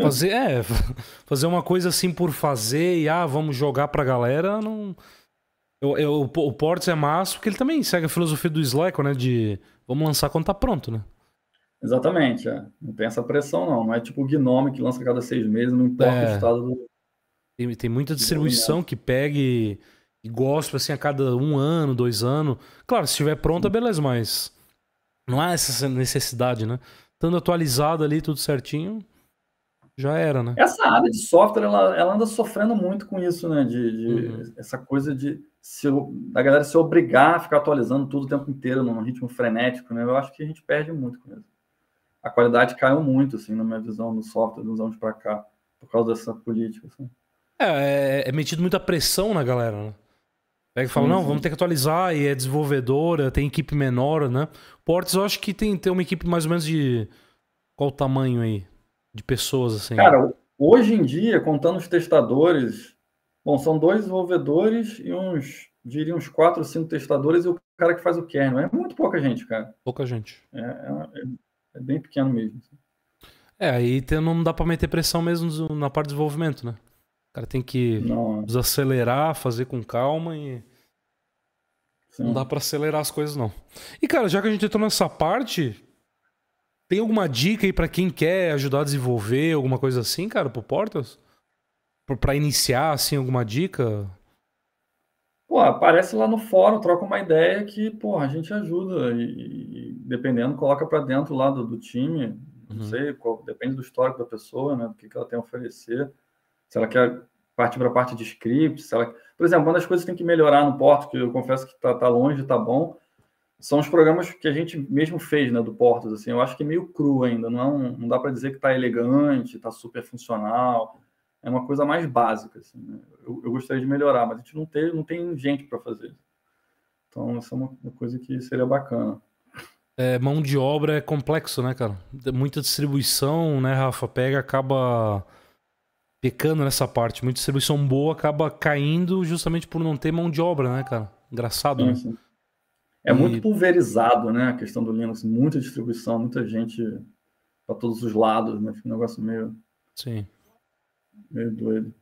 Fazer, é, fazer uma coisa assim por fazer e ah, vamos jogar pra galera, não. Eu, eu, o Portes é massa porque ele também segue a filosofia do Slack, né? De vamos lançar quando tá pronto, né? Exatamente, é. não tem essa pressão, não. Não é tipo o Gnome que lança a cada seis meses, não importa é. o estado do. Tem, tem muita distribuição que pegue e gosta assim a cada um ano, dois anos. Claro, se estiver pronta, beleza, mas não há essa necessidade, né? estando atualizado ali, tudo certinho, já era, né? Essa área de software, ela, ela anda sofrendo muito com isso, né? De, de uhum. Essa coisa de se, da galera se obrigar a ficar atualizando tudo o tempo inteiro, num ritmo frenético, né? Eu acho que a gente perde muito com isso. A qualidade caiu muito, assim, na minha visão, do software, de uns anos para cá, por causa dessa política, assim. É, é, é metido muita pressão na galera, né? Pega é e fala, não, vamos ter que atualizar, e é desenvolvedora, tem equipe menor, né? Portes, eu acho que tem, tem uma equipe mais ou menos de. Qual o tamanho aí? De pessoas, assim? Cara, hoje em dia, contando os testadores, bom, são dois desenvolvedores e uns, diria, uns quatro, cinco testadores e o cara que faz o kernel. É muito pouca gente, cara. Pouca gente. É, é, é bem pequeno mesmo. Assim. É, aí não dá pra meter pressão mesmo na parte de desenvolvimento, né? cara tem que não. desacelerar, fazer com calma e. Sim. Não dá para acelerar as coisas, não. E, cara, já que a gente entrou nessa parte, tem alguma dica aí para quem quer ajudar a desenvolver alguma coisa assim, cara, pro Portas? Para iniciar, assim, alguma dica? Pô, aparece lá no fórum, troca uma ideia que, pô, a gente ajuda e, e dependendo, coloca para dentro lá do, do time, não uhum. sei, qual, depende do histórico da pessoa, né, do que, que ela tem a oferecer se ela quer partir para a parte de scripts, se ela... Por exemplo, uma das coisas que tem que melhorar no Porto, que eu confesso que está tá longe, está bom, são os programas que a gente mesmo fez, né, do Porto, assim, eu acho que é meio cru ainda, não, é um, não dá para dizer que está elegante, está super funcional, é uma coisa mais básica, assim, né? eu, eu, gostaria de melhorar, mas a gente não tem, não tem gente para fazer então essa é uma, uma, coisa que seria bacana. É, mão de obra é complexo, né, cara? Muita distribuição, né, Rafa? Pega, acaba pecando nessa parte. Muita distribuição boa acaba caindo justamente por não ter mão de obra, né, cara? Engraçado, né? sim, né? Sim. É e... muito pulverizado, né? A questão do Linux, muita distribuição, muita gente para todos os lados, né? Fica um negócio meio. Sim. Meio doido.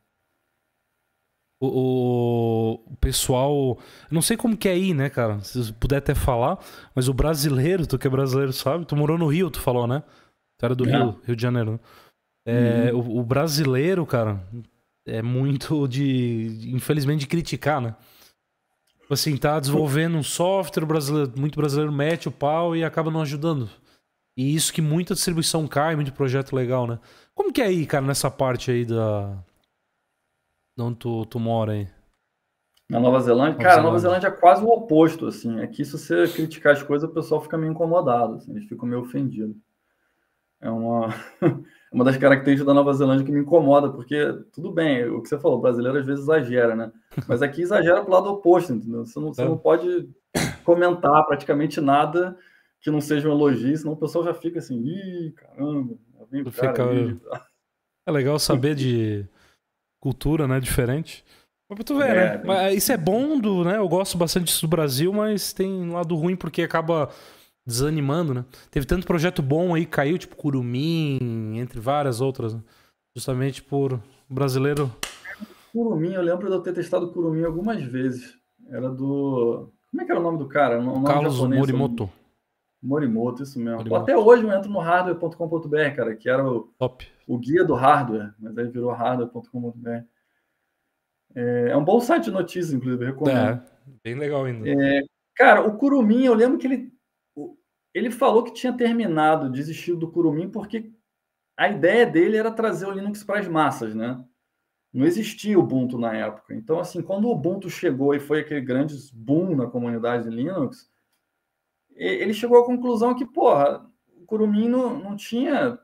O, o, pessoal. Não sei como que é aí, né, cara? Se puder até falar, mas o brasileiro, tu que é brasileiro, sabe? Tu morou no Rio, tu falou, né? Tu era do é. Rio, Rio de Janeiro. Né? É, uhum. o, o, brasileiro, cara, é muito de. Infelizmente, de criticar, né? Tipo assim, tá desenvolvendo um software, brasileiro, muito brasileiro mete o pau e acaba não ajudando. E isso que muita distribuição cai, muito projeto legal, né? Como que é aí, cara, nessa parte aí da. De onde tu, tu mora aí? Na Nova Zelândia? Cara, Nova Zelândia é quase o oposto, assim. Aqui, é se você criticar as coisas, o pessoal fica meio incomodado, assim, eles ficam meio ofendidos. É uma. uma das características da Nova Zelândia que me incomoda, porque tudo bem, o que você falou, brasileiro às vezes exagera, né? Mas aqui exagera para o lado oposto, entendeu? Você não, você é. não pode comentar praticamente nada que não seja um elogio, senão o pessoal já fica assim, ih, caramba, vem o cara, fica... É legal saber de cultura, né, diferente. Mas tu vê, é, né? Tem... Isso é bom do, né? Eu gosto bastante disso do Brasil, mas tem um lado ruim porque acaba desanimando, né? Teve tanto projeto bom aí, caiu, tipo Curumim, entre várias outras, né? justamente por brasileiro. Curumim, eu lembro de eu ter testado Curumim algumas vezes. Era do. Como é que era o nome do cara? Nome Carlos japonês, Morimoto. Morimoto, isso mesmo. Morimoto. Até hoje eu entro no hardware.com.br, cara, que era o, Top. o guia do hardware, mas aí virou hardware.com.br. É, é, um bom site de notícias, inclusive, recomendo. É, bem legal ainda. É, cara, o Curumin, eu lembro que ele ele falou que tinha terminado, desistido do Curumim, porque a ideia dele era trazer o Linux para as massas, né? Não existia Ubuntu na época. Então, assim, quando o Ubuntu chegou e foi aquele grande boom na comunidade Linux, ele chegou à conclusão que, porra, o Curumim não, não tinha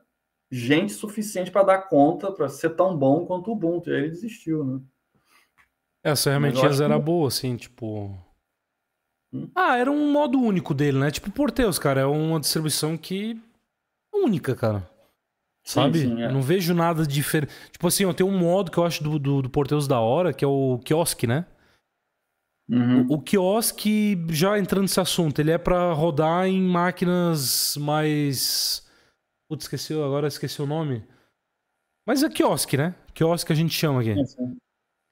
gente suficiente para dar conta, para ser tão bom quanto o Ubuntu. E aí ele desistiu, né? É, Essa ferramentinha era que... boa, assim, tipo. Ah, era um modo único dele, né? Tipo Porteus, cara. É uma distribuição que. É única, cara. Sabe? Sim, sim, é. Não vejo nada diferente. Tipo assim, ó, tem um modo que eu acho do, do, do Porteus da hora, que é o quiosque, né? Uhum. O, o quiosque, já entrando nesse assunto, ele é para rodar em máquinas mais. Putz, esqueceu? agora esqueci o nome. Mas é quiosque, né? Quiosque a gente chama aqui. É,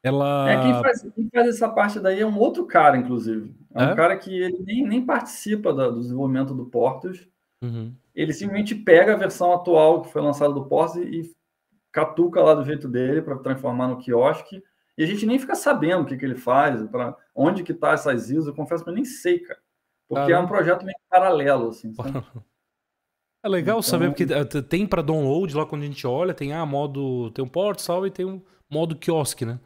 ela... É, quem faz, quem faz essa parte daí é um outro cara, inclusive. É, é? um cara que ele nem, nem participa da, do desenvolvimento do Portus. Uhum. Ele simplesmente pega a versão atual que foi lançada do Portus e, e catuca lá do jeito dele para transformar no quiosque. E a gente nem fica sabendo o que, que ele faz, onde que tá essas ISO. Eu confesso que eu nem sei, cara. Porque ah, é um projeto meio paralelo, assim. Sabe? É legal então... saber, porque eh, tem para download lá quando a gente olha, tem ah, modo. Tem um port, salve e tem um modo quiosque, né?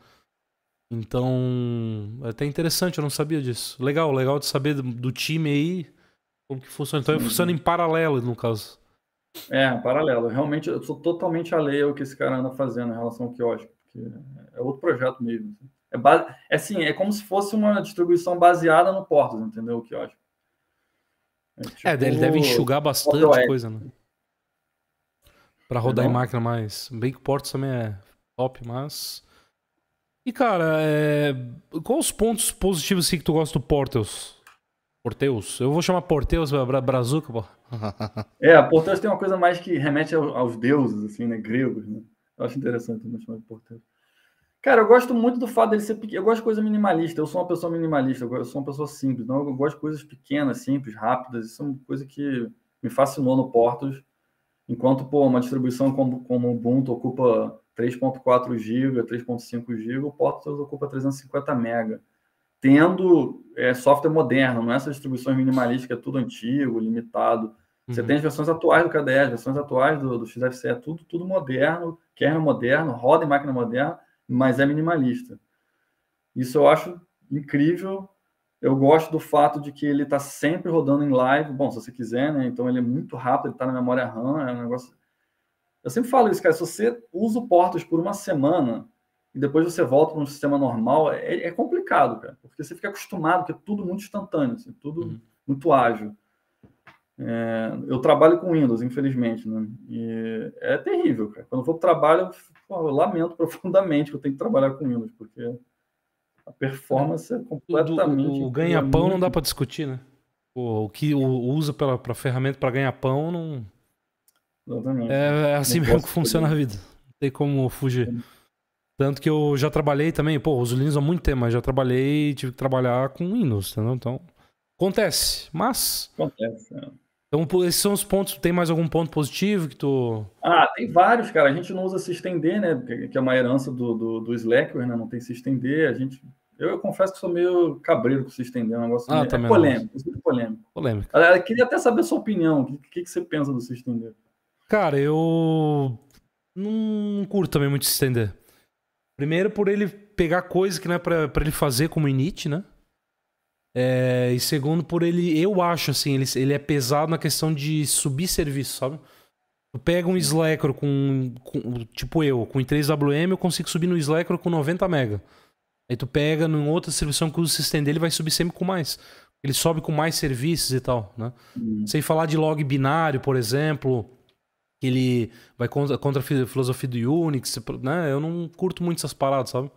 Então, é até interessante, eu não sabia disso. Legal, legal de saber do, do time aí, como que funciona. Então, Sim. funciona em paralelo, no caso. É, paralelo. Realmente, eu sou totalmente alheio ao que esse cara anda fazendo em relação ao quiosque, porque é outro projeto mesmo. Assim. É, base... é assim, é como se fosse uma distribuição baseada no Portos, entendeu? O quiosque. É, é tipo... é ele deve enxugar bastante coisa, né? Pra rodar em máquina mais. Bem que o Portos também é top, mas. E, cara, é... quais os pontos positivos assim, que tu gosta do Porteus? Porteus? Eu vou chamar Porteus, pra Brazuca, pô. É, Porteus tem uma coisa mais que remete aos deuses, assim, né? Gregos, né? Eu acho interessante não chamar de Porteus. Cara, eu gosto muito do fato dele ser pequeno. Eu gosto de coisa minimalista. Eu sou uma pessoa minimalista, eu sou uma pessoa simples. Então, eu gosto de coisas pequenas, simples, rápidas. Isso é uma coisa que me fascinou no Portos. Enquanto pô, uma distribuição como, como Ubuntu ocupa 3.4 GB, 3.5 GB, o Portos ocupa 350 MB. Tendo é, software moderno, não é essas distribuições que é tudo antigo, limitado. Você uhum. tem as versões atuais do KDE, as versões atuais do, do XFCE, é tudo, tudo moderno, kernel moderno, roda em máquina moderna, mas é minimalista. Isso eu acho incrível eu gosto do fato de que ele está sempre rodando em live. Bom, se você quiser, né? Então ele é muito rápido, ele está na memória RAM, é um negócio. Eu sempre falo isso, cara. Se você usa o Portos por uma semana e depois você volta para um sistema normal, é, é, complicado, cara. Porque você fica acostumado, que é tudo muito instantâneo, assim, tudo uhum. muito ágil. É, eu trabalho com Windows, infelizmente, né? E é terrível, cara. Quando eu vou para o trabalho, eu, pô, eu lamento profundamente que eu tenho que trabalhar com Windows, porque a performance é completamente. O, o é ganha-pão não dá para discutir, né? O, o que o, uso para ferramenta para ganha-pão não. Exatamente. É, é assim não mesmo que funciona a vida. Não tem como fugir. Tanto que eu já trabalhei também, pô, uso Linux há muito tempo, mas já trabalhei, tive que trabalhar com Windows, entendeu? Então, acontece, mas... Acontece, é. Então, esses são os pontos. Tem mais algum ponto positivo que tu. Ah, tem vários, cara. A gente não usa se estender, né? Que é uma herança do, do, do Slackware, né? Não tem se estender. A gente. Eu, eu confesso que sou meio cabreiro com se estender, é um negócio ah, meio... Tá é polêmico, é polêmico. Polêmico. Galera, queria até saber a sua opinião. O que, que você pensa do se estender? Cara, eu não curto também muito se estender. Primeiro por ele pegar coisa que não é para pra ele fazer como init, né? É, e segundo, por ele, eu acho assim, ele, ele é pesado na questão de subir serviço, sabe? Tu pega um Slacker com, com, Tipo eu, com 3WM, eu consigo subir no Slacker com 90 mega. Aí tu pega em outra distribuição que o sistema dele, vai subir sempre com mais. Ele sobe com mais serviços e tal, né? Uhum. Sem falar de log binário, por exemplo, que ele vai contra, contra a filosofia do Unix, né? Eu não curto muito essas paradas, sabe?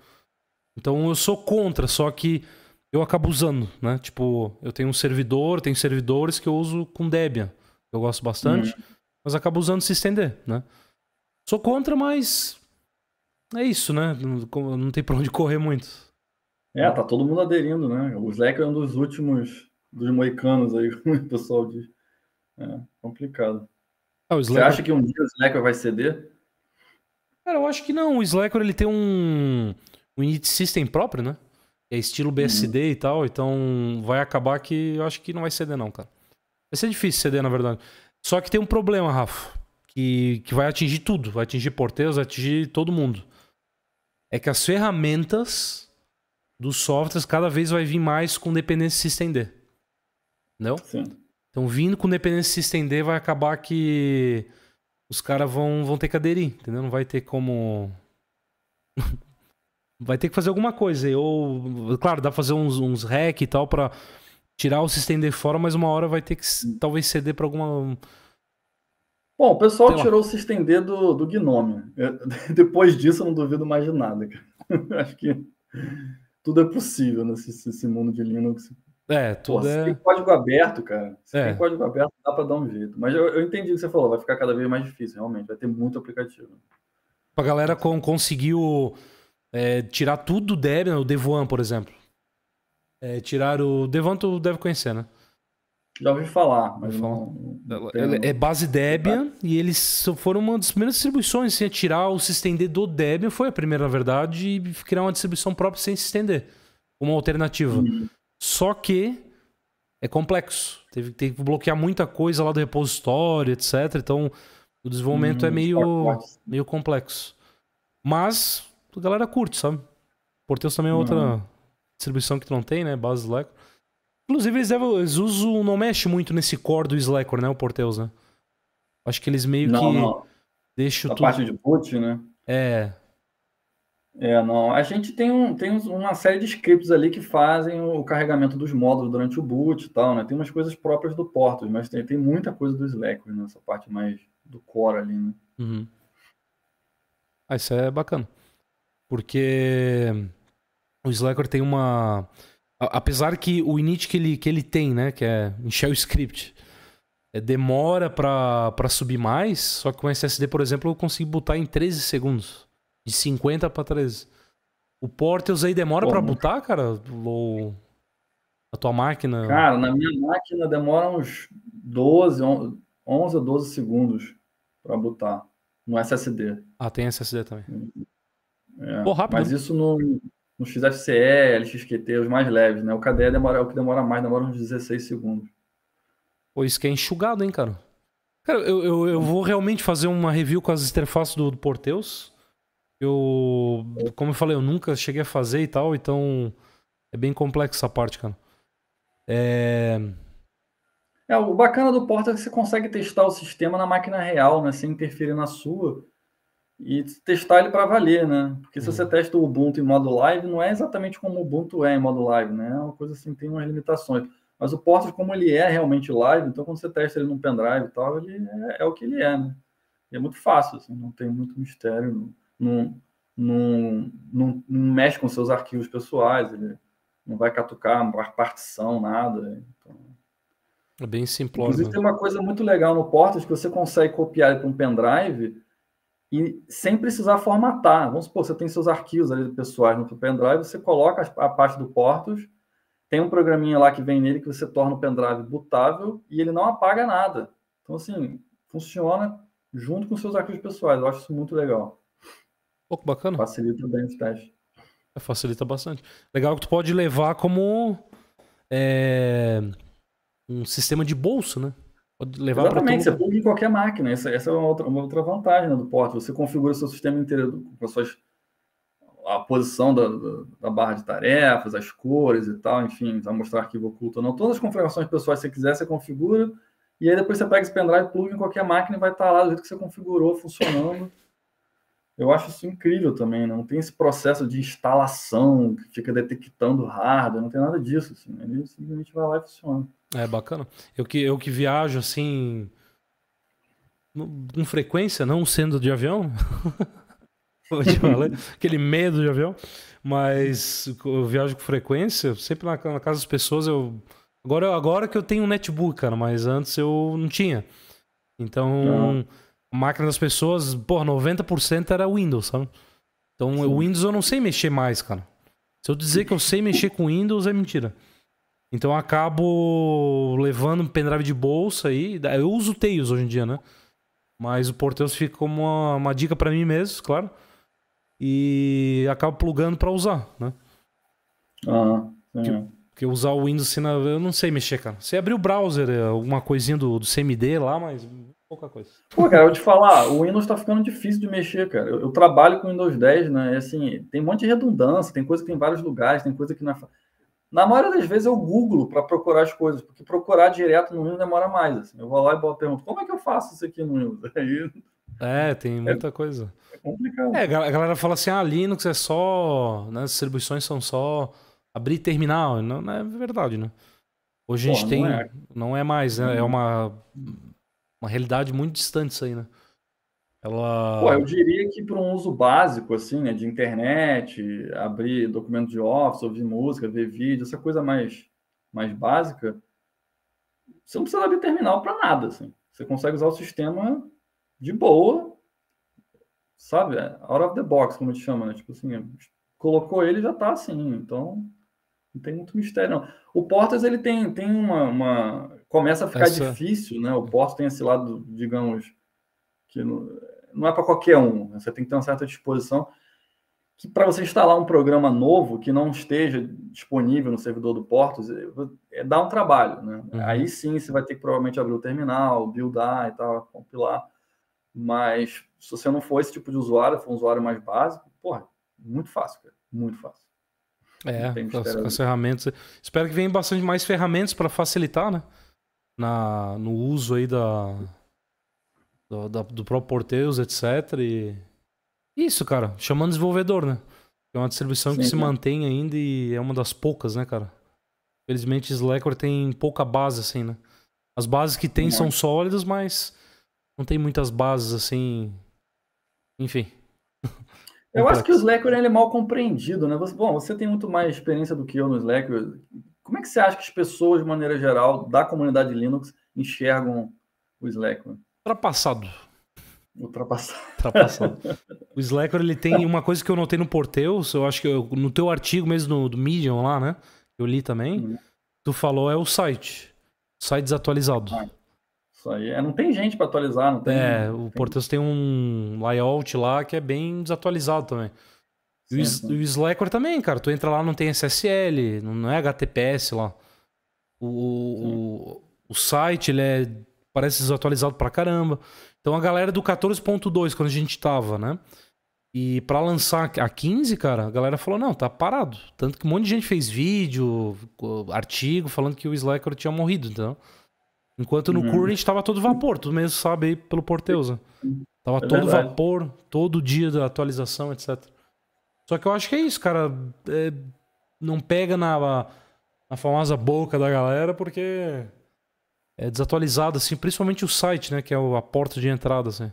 Então eu sou contra, só que eu acabo usando, né? Tipo, eu tenho um servidor, tenho servidores que eu uso com Debian, que eu gosto bastante, uhum. mas acabo usando se estender, né? Sou contra, mas é isso, né? Não, não tem pra onde correr muito. É, tá todo mundo aderindo, né? O Slack é um dos últimos dos moicanos aí, como o pessoal diz. É, complicado. Ah, Slack... Você acha que um dia o Slack vai ceder? Cara, eu acho que não. O Slacker ele tem um, um init system próprio, né? É estilo BSD uhum. e tal, então vai acabar que eu acho que não vai ceder, não, cara. Vai ser difícil ceder, na verdade. Só que tem um problema, Rafa, que, que vai atingir tudo. Vai atingir porteiros, vai atingir todo mundo. É que as ferramentas dos softwares cada vez vai vir mais com dependência de se estender. Entendeu? Sim. Então, vindo com dependência de se estender, vai acabar que os caras vão, vão ter que aderir, entendeu? Não vai ter como vai ter que fazer alguma coisa. Ou, claro, dá pra fazer uns, uns hack e tal para tirar ou se estender fora, mas uma hora vai ter que hum. talvez ceder para alguma. Bom, o pessoal Sei tirou lá. o se estender do, do Gnome. Eu, depois disso, eu não duvido mais de nada, cara. Acho que tudo é possível nesse mundo de Linux. É, tudo Pô, é... tem código aberto, cara. Se é. tem código aberto, dá para dar um jeito. Mas eu, eu, entendi o que você falou, vai ficar cada vez mais difícil, realmente. Vai ter muito aplicativo. Pra galera conseguiu conseguir o. É, tirar tudo do Debian, o Devuan, por exemplo. É, tirar o. Devuan tu deve conhecer, né? Já ouvi falar, mas. Não, não, não, é base Debian e eles foram uma das primeiras distribuições assim, a tirar o se estender do Debian, foi a primeira, na verdade, e criar uma distribuição própria sem se estender. Uma alternativa. Uhum. Só que é complexo. Teve, teve, que bloquear muita coisa lá do repositório, etc. Então, o desenvolvimento é uhum, é meio, meio complexo. Mas a galera curte, sabe? Porteus também é outra uhum. distribuição que tu não tem, né? Base Slack Inclusive, eles, devem, eles usam, não mexe muito nesse core do Slack né? O Porteus, né? Acho que eles meio não, que não. deixam a tudo. parte de boot, né? É. É, não. A gente tem, um, tem uma série de scripts ali que fazem o carregamento dos módulos durante o boot e tal, né? Tem umas coisas próprias do Portos, mas tem, tem muita coisa do Slack nessa né? parte mais do core ali, né? Uhum. Ah, isso é bacana. Porque o Slacker tem uma. Apesar que o init que ele, que ele tem, né? Que é em shell script, é, demora para subir mais. Só que com SSD, por exemplo, eu consigo botar em 13 segundos. De 50 para 13. O Porteus aí demora para botar, cara? Ou a tua máquina? Cara, na minha máquina demora uns 12, 11 a 12 segundos para botar no SSD. Ah, tem SSD também. Uhum. É, Pô, rápido. Mas isso no, no XFCE, LXQT, os mais leves, né? O KDE é demora, é o que demora mais, demora uns 16 segundos. Pô, isso que é enxugado, hein, cara? Cara, eu, eu, eu vou realmente fazer uma review com as interfaces do, do Porteus. Eu, como eu falei, eu nunca cheguei a fazer e tal, então é bem complexa essa parte, cara. É... é... o bacana do Porta é que você consegue testar o sistema na máquina real, né? Sem interferir na sua e testar ele para valer, né? Porque uhum. se você testa o Ubuntu em modo live, não é exatamente como o Ubuntu é em modo live, né? É uma coisa assim, tem umas limitações. Mas o Portas, como ele é realmente live, então quando você testa ele num pendrive e tal, ele é, é o que ele é, né? E é muito fácil, assim, não tem muito mistério, não, não, não, não mexe com seus arquivos pessoais, ele não vai catucar, uma vai partição, nada. Né? Então... É bem simples. Inclusive, tem uma coisa muito legal no Portas que você consegue copiar ele para um pendrive e sem precisar formatar. Vamos supor, você tem seus arquivos ali pessoais no seu pendrive, você coloca a parte do Portos, tem um programinha lá que vem nele que você torna o pendrive bootável e ele não apaga nada. Então, assim, funciona junto com seus arquivos pessoais. Eu acho isso muito legal. Pouco bacana. Facilita bem os testes. É, facilita bastante. Legal que tu pode levar como é, um sistema de bolso, né? levar Exatamente, você pluga em qualquer máquina. Essa, essa é uma outra, uma outra vantagem né, do port. Você configura o seu sistema inteiro com as suas, a posição da, da, da, barra de tarefas, as cores e tal, enfim, vai mostrar arquivo oculto ou não. Todas as configurações pessoais que você quiser, você configura. E aí depois você pega esse pendrive, pluga em qualquer máquina e vai estar tá lá do jeito que você configurou, funcionando. Eu acho isso incrível também. Né? Não tem esse processo de instalação que fica detectando hardware, não tem nada disso. Assim. Né? Ele simplesmente vai lá e funciona. É bacana. Eu que, eu que viajo assim. Com frequência, não sendo de avião. te aquele medo de avião. Mas eu viajo com frequência, sempre na, na casa das pessoas eu. Agora, agora que eu tenho um netbook, cara, mas antes eu não tinha. Então, não. máquina das pessoas, porra, 90% era Windows, sabe? Então, o Windows eu não sei mexer mais, cara. Se eu dizer que eu sei mexer com Windows, é mentira. Então eu acabo levando um pendrive de bolsa aí. Eu uso o Tails hoje em dia, né? Mas o Porteus fica como uma, uma dica para mim mesmo, claro. E acabo plugando para usar, né? Ah, sim. É. Porque usar o Windows, eu não sei mexer, cara. Você abriu o browser, é, alguma coisinha do, do CMD lá, mas pouca coisa. Pô, cara, eu te falar, o Windows tá ficando difícil de mexer, cara. Eu, eu trabalho com o Windows 10, né? E, assim, tem um monte de redundância, tem coisa que tem vários lugares, tem coisa que não é. Na maioria das vezes eu Google para procurar as coisas, porque procurar direto no Windows demora mais. Assim. Eu vou lá e pergunto, como é que eu faço isso aqui no Windows? Aí, é, tem muita é, coisa. É complicado. É, a galera fala assim, ah, Linux é só, né, as distribuições são só abrir terminal. Não, não é verdade, né? Hoje a gente não tem, é. não é mais, né? É uhum. uma, uma realidade muito distante isso aí, né? Ela... Pô, eu diria que para um uso básico, assim, né, de internet, abrir documento de office, ouvir música, ver vídeo, essa coisa mais, mais básica, você não precisa abrir terminal para nada, assim. Você consegue usar o sistema de boa, sabe? Out of the box, como a gente chama, né? Tipo assim, colocou ele já está assim, então não tem muito mistério, não. O Portas, ele tem, tem uma, uma... Começa a ficar essa... difícil, né? O Portas tem esse lado, digamos, que não é para qualquer um. Né? Você tem que ter uma certa disposição que para você instalar um programa novo que não esteja disponível no servidor do Portos, é, é dá um trabalho, né? Uhum. Aí sim você vai ter que provavelmente abrir o terminal, buildar e tal, compilar. Mas se você não for esse tipo de usuário, for um usuário mais básico, porra, muito fácil, cara. Muito fácil. É, com as, as ferramentas. Espero que venham bastante mais ferramentas para facilitar, né? Na, no uso aí da, do, do próprio Porteus, etc. E isso, cara, chamando desenvolvedor, né? É uma distribuição Sim, que né? se mantém ainda e é uma das poucas, né, cara? Felizmente, Slackware tem pouca base, assim, né? As bases que tem é. são sólidas, mas não tem muitas bases, assim. Enfim. Eu acho que o Slackware ele é mal compreendido, né? Você, bom, você tem muito mais experiência do que eu no Slackware. Como é que você acha que as pessoas, de maneira geral, da comunidade Linux, enxergam o Slackware? Ultrapassado. Ultrapassado. Ultrapassado. o Slacker, ele tem uma coisa que eu notei no Porteus, eu acho que eu, no teu artigo mesmo do Medium lá, né? Eu li também. Uhum. Tu falou é o site. Site desatualizado. Ah, isso aí. É, não tem gente para atualizar, não tem. É, o tem... Porteus tem um layout lá que é bem desatualizado também. Sim, sim. E o Slacker também, cara. Tu entra lá, não tem SSL, não é HTTPS lá. O, o, o, site, ele é parece desatualizado pra caramba. Então a galera do 14.2, quando a gente tava, né? E para lançar a 15, cara, a galera falou: não, tá parado. Tanto que um monte de gente fez vídeo, artigo, falando que o Slacker tinha morrido, então. Enquanto no uhum. Current tava todo vapor, tu mesmo sabe aí pelo Porteusa. Né? Tava é todo vapor, todo dia da atualização, etc. Só que eu acho que é isso, cara. É, não pega na, na famosa boca da galera, porque é, desatualizado, assim, principalmente o site, né? Que é a porta de entrada, assim.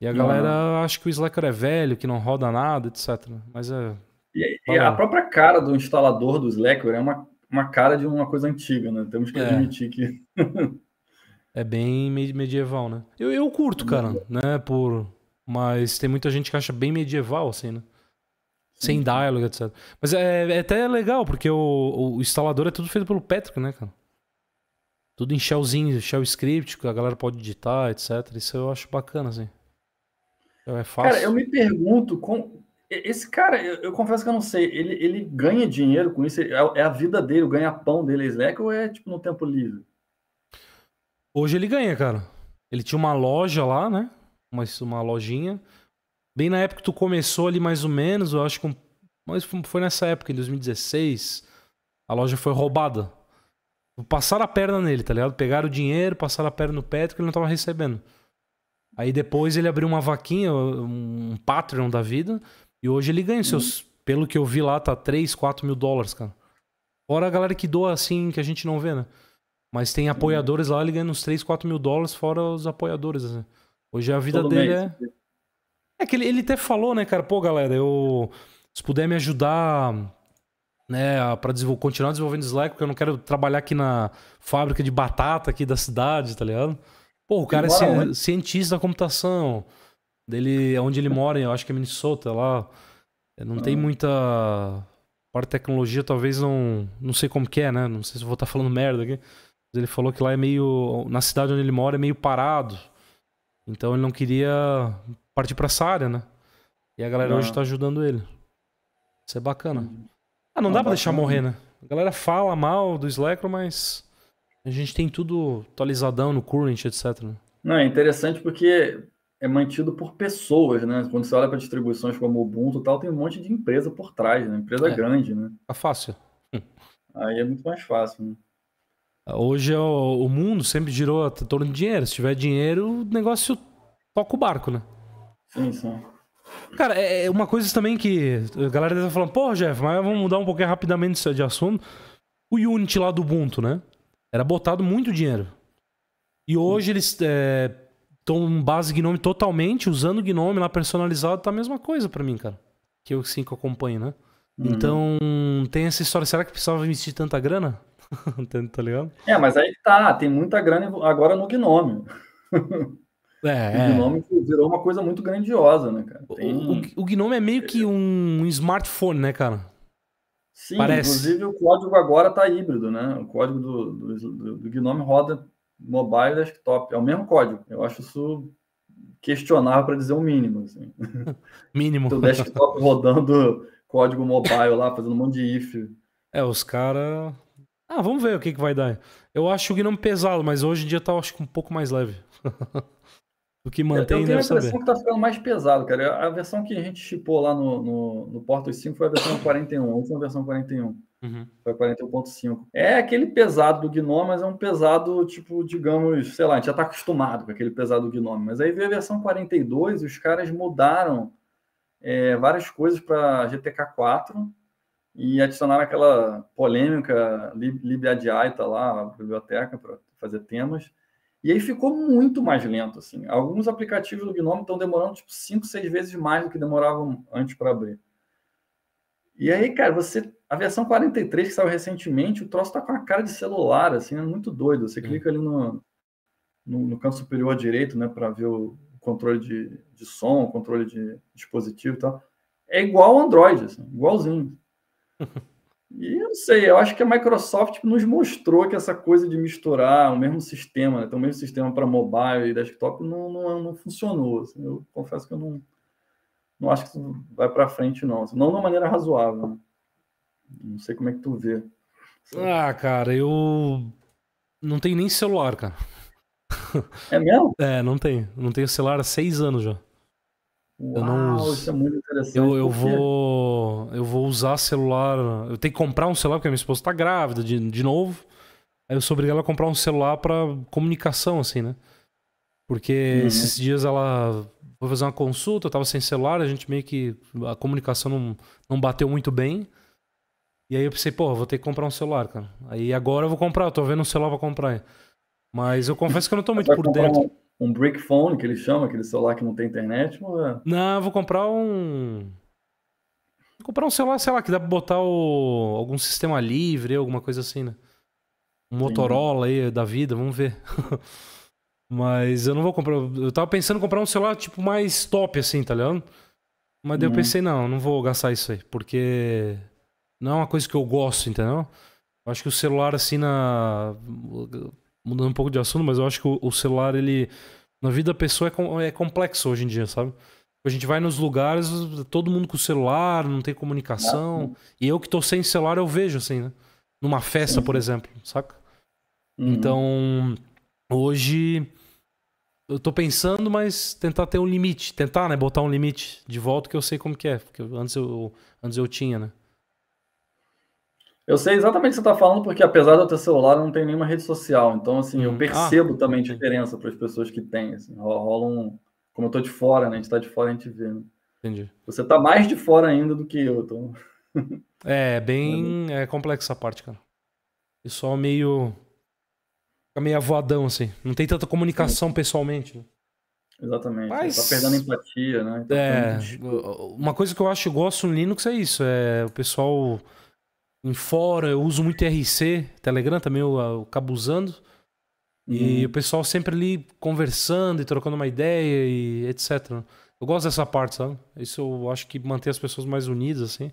E a uhum. galera acha que o Slacker é velho, que não roda nada, etc. Né, mas é. E, e tá a própria cara do instalador do Slacker é uma, uma cara de uma coisa antiga, né? Temos que é. admitir que. é bem medieval, né? Eu, eu curto, uhum. cara, né? Por... Mas tem muita gente que acha bem medieval, assim, né? Sem diálogo, etc. Mas é, é até legal, porque o, o instalador é tudo feito pelo Patrick, né, cara? Tudo em shellzinho, shell script, que a galera pode digitar, etc. Isso eu acho bacana, assim. É, é fácil. Cara, eu me pergunto, com... esse cara, eu, eu, confesso que eu não sei, ele, ele ganha dinheiro com isso? É, é, a vida dele, o ganha-pão dele é Slack ou é, tipo, no tempo livre? Hoje ele ganha, cara. Ele tinha uma loja lá, né? Uma, uma lojinha. Bem na época que tu começou ali, mais ou menos, eu acho que... Um... Mas foi nessa época, em 2016, a loja foi roubada. Passaram a perna nele, tá ligado? Pegaram o dinheiro, passaram a perna no que ele não tava recebendo. Aí depois ele abriu uma vaquinha, um Patreon da vida, e hoje ele ganha seus. Uhum. Pelo que eu vi lá, tá 3, 4 mil dólares, cara. Fora a galera que doa assim, que a gente não vê, né? Mas tem apoiadores lá, ele ganha uns 3, 4 mil dólares, fora os apoiadores. Assim. Hoje a vida Todo dele mês. é. É que ele, ele até falou, né, cara? Pô, galera, eu. Se puder me ajudar né, para continuar desenvolvendo Slack, porque eu não quero trabalhar aqui na fábrica de batata aqui da cidade, tá ligado? Pô, o cara é né? cientista da computação. Dele, é onde ele mora, eu acho que é Minnesota lá. Não ah. tem muita. parte tecnologia, talvez não. Não sei como que é, né? Não sei se eu vou estar tá falando merda aqui. Mas ele falou que lá é meio. Na cidade onde ele mora é meio parado. Então ele não queria partir para essa área, né? E a galera ah. hoje tá ajudando ele. Isso é bacana. Uhum. Ah, não, dá pra deixar morrer, né? A galera fala mal do Slacker, mas a gente tem tudo atualizadão no current, etc. Né? Não, é interessante porque é mantido por pessoas, né? Quando você olha para distribuições como Ubuntu e tal, tem um monte de empresa por trás, né? Empresa é, grande, né? Tá fácil. Hum. Aí é muito mais fácil, né? Hoje é o, mundo sempre girou em torno de dinheiro. Se tiver dinheiro, o negócio toca o barco, né? Sim, sim. Cara, é, é uma coisa também que a galera deve estar falando, pô, Jeff, mas vamos mudar um pouquinho rapidamente de assunto. O Unity lá do Ubuntu, né? Era botado muito dinheiro. E hoje eles estão é, base Gnome totalmente, usando Gnome lá personalizado, tá a mesma coisa para mim, cara. Que eu sim que eu acompanho, né? Uhum. Então, tem essa história. Será que precisava investir tanta grana? tá ligado? É, mas aí tá, tem muita grana agora no Gnome. É, o é. Gnome é. virou uma coisa muito grandiosa, né, cara? Tem... O, o, o, Gnome é meio que um smartphone, né, cara? Sim, Parece. inclusive o código agora tá híbrido, né? O código do, do, do, do Gnome roda mobile e desktop. É o mesmo código. Eu acho isso questionável para dizer o um mínimo. Assim. mínimo. o então, desktop rodando código mobile lá, fazendo um monte de if. É, os caras. Ah, vamos ver o que, que vai dar. Eu acho o Gnome pesado, mas hoje em dia tá, acho que um pouco mais leve. o que mantém. Eu, eu tenho a impressão que está ficando mais pesado, cara. A versão que a gente chipou lá no, no, no 5 foi a versão 41, a última versão 41. Uhum. Foi 41.5. É aquele pesado do Gnome, mas é um pesado, tipo, digamos, sei lá, a gente já está acostumado com aquele pesado do Gnome. Mas aí veio a versão 42 e os caras mudaram é, várias coisas para GTK 4 e adicionaram aquela polêmica lib, libiadiaita lá, a biblioteca, para fazer temas. E aí ficou muito mais lento, assim. Alguns aplicativos do Gnome estão demorando, tipo, 5, 6 vezes mais do que demoravam antes para abrir. E aí, cara, você... A versão 43 que saiu recentemente, o troço tá com a cara de celular, assim, é muito doido. Você hum. clica ali no, no, no canto superior à direita, né, para ver o controle de, de som, controle de dispositivo e tal. É igual ao Android, assim, igualzinho. E eu não sei, eu acho que a Microsoft nos mostrou que essa coisa de misturar o mesmo sistema, né? Então, o mesmo sistema para mobile e desktop não, não, não funcionou. Assim, eu confesso que eu não, não acho que isso vai para frente, não. Assim, não de uma maneira razoável. Né? Não sei como é que tu vê. Ah, cara, eu não tenho nem celular, cara. É mesmo? É, não tem. Não tenho celular há seis anos já. Uau, eu não... isso é muito interessante. Eu, eu vou, eu vou usar celular. Eu tenho que comprar um celular porque minha esposa está grávida de, de novo. Aí eu sou obrigado a comprar um celular para comunicação, assim, né? Porque uhum. esses dias ela foi fazer uma consulta, eu tava sem celular, a gente meio que. A comunicação não, não bateu muito bem. E aí eu pensei, pô, vou ter que comprar um celular, cara. Aí agora eu vou comprar, eu tô vendo um celular pra comprar. Mas eu confesso que eu não tô muito por dentro. Um um brick phone, que ele chama, aquele celular que não tem internet? não é? Não, vou comprar um. Vou comprar um celular, sei lá, que dá pra botar o... algum sistema livre, alguma coisa assim, né? Um Motorola aí da vida, vamos ver. Mas eu não vou comprar. Eu tava pensando em comprar um celular, tipo, mais top, assim, tá ligado? Mas daí hum. eu uhum. pensei, não, não vou gastar isso aí, porque não é uma coisa que eu gosto, entendeu? Eu acho que o celular, assim, na mudando um pouco de assunto, mas eu acho que o, o celular, ele. Na vida da pessoa é, com, é complexo hoje em dia, sabe? A gente vai nos lugares, todo mundo com celular, não tem comunicação. E eu que tô sem celular, eu vejo, assim, né? Numa festa, por exemplo, saca? Uhum. Então, hoje. Eu tô pensando, mas tentar ter um limite. Tentar, né? Botar um limite de volta que eu sei como que é. Porque antes eu, antes eu tinha, né? Eu sei exatamente o que você está falando, porque apesar de eu ter celular, eu não tenho nenhuma rede social. Então, assim, eu hum. ah, percebo ah. também diferença para as pessoas que têm. Assim, rola um. Como eu tô de fora, né? A gente está de fora, a gente vê. Né? Entendi. Você está mais de fora ainda do que eu. Então... é, bem é complexa a parte, cara. E só meio. Fica meio avoadão, assim. Não tem tanta comunicação Sim. pessoalmente, né. Exatamente. Mas... Tá perdendo empatia, né? Então é, é uma coisa que eu acho que gosto no Linux é isso. É o pessoal em fora, eu uso muito RC, Telegram também, eu, eu acabo usando. E uhum. o pessoal sempre ali conversando e trocando uma ideia e etc. Eu gosto dessa parte, sabe? Isso eu acho que mantém as pessoas mais unidas, assim.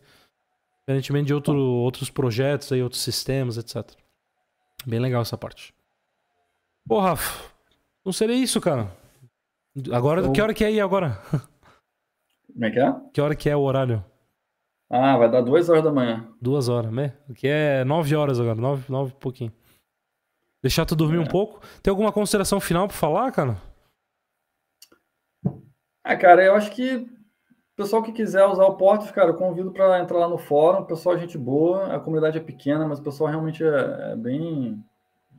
Diferentemente de outro, outros projetos aí, outros sistemas, etc. Bem legal essa parte. Pô, Rafa, não seria isso, cara. Agora, que hora que é aí agora? Como é que é? Que hora que é o horário? Ah, vai dar duas horas da manhã. Duas horas, né? Que é nove horas agora, nove, nove e pouquinho. Deixar tu dormir é. um pouco. Tem alguma consideração final para falar, cara? Ah, cara, eu acho que o pessoal que quiser usar o Portos, cara, eu convido para entrar lá no fórum. O pessoal é gente boa, a comunidade é pequena, mas o pessoal realmente é, é bem,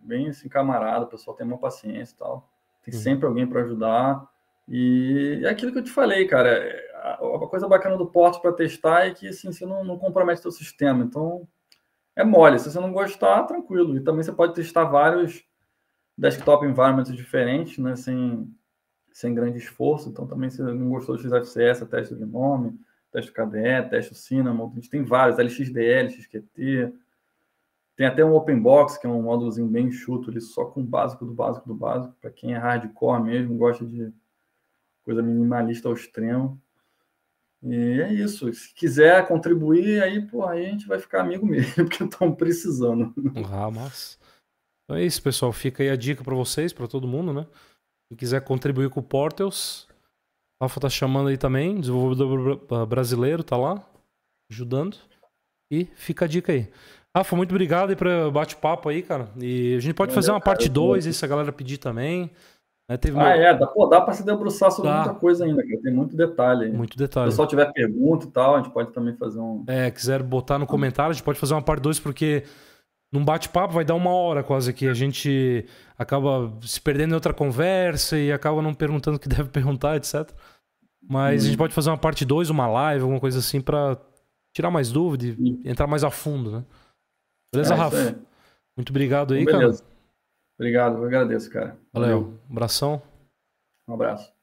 bem assim, camarada. O pessoal tem uma paciência e tal. Tem uhum. sempre alguém para ajudar. E é aquilo que eu te falei, cara a coisa bacana do Porto para testar é que assim, você não, não compromete seu sistema. Então, é mole. Se você não gostar, tranquilo. E também você pode testar vários desktop environments diferentes, né? Sem, sem grande esforço. Então, também se não gostou do XFCS, teste o Gnome, teste o KDE, teste o Cinnamon. A gente tem vários, LXDL, XQT. Tem até um Open Box, que é um módulozinho bem chuto, ele só com o básico do básico do básico, para quem é hardcore mesmo, gosta de coisa minimalista ao extremo. E é isso. Se quiser contribuir, aí, pô, aí a gente vai ficar amigo mesmo, porque estão precisando. Ah, mas. Então é isso, pessoal. Fica aí a dica para vocês, para todo mundo, né? Quem quiser contribuir com o Portals, Rafa tá chamando aí também, desenvolvedor ah, brasileiro tá lá, ajudando. E fica a dica aí. Rafa, muito obrigado aí para bate-papo aí, cara. E a gente pode Valeu, fazer uma cara, parte 2 se a galera pedir também. Né? Teve ah, é, dá, pô, dá para se debruçar sobre dá. muita coisa ainda, tem muito detalhe. Ainda. Muito detalhe. Se o pessoal tiver pergunta e tal, a gente pode também fazer um. É, quiser botar no comentário, a gente pode fazer uma parte 2, porque num bate-papo vai dar uma hora quase que a gente acaba se perdendo em outra conversa e acaba não perguntando o que deve perguntar, etc. Mas hum. a gente uhum. pode fazer uma parte 2, uma live, alguma coisa assim, para tirar mais dúvida e entrar mais a fundo, né? Beleza, é, Rafa? Muito obrigado aí, então, cara. Beleza. Obrigado, eu agradeço, cara. Valeu. Um abração. Um abraço.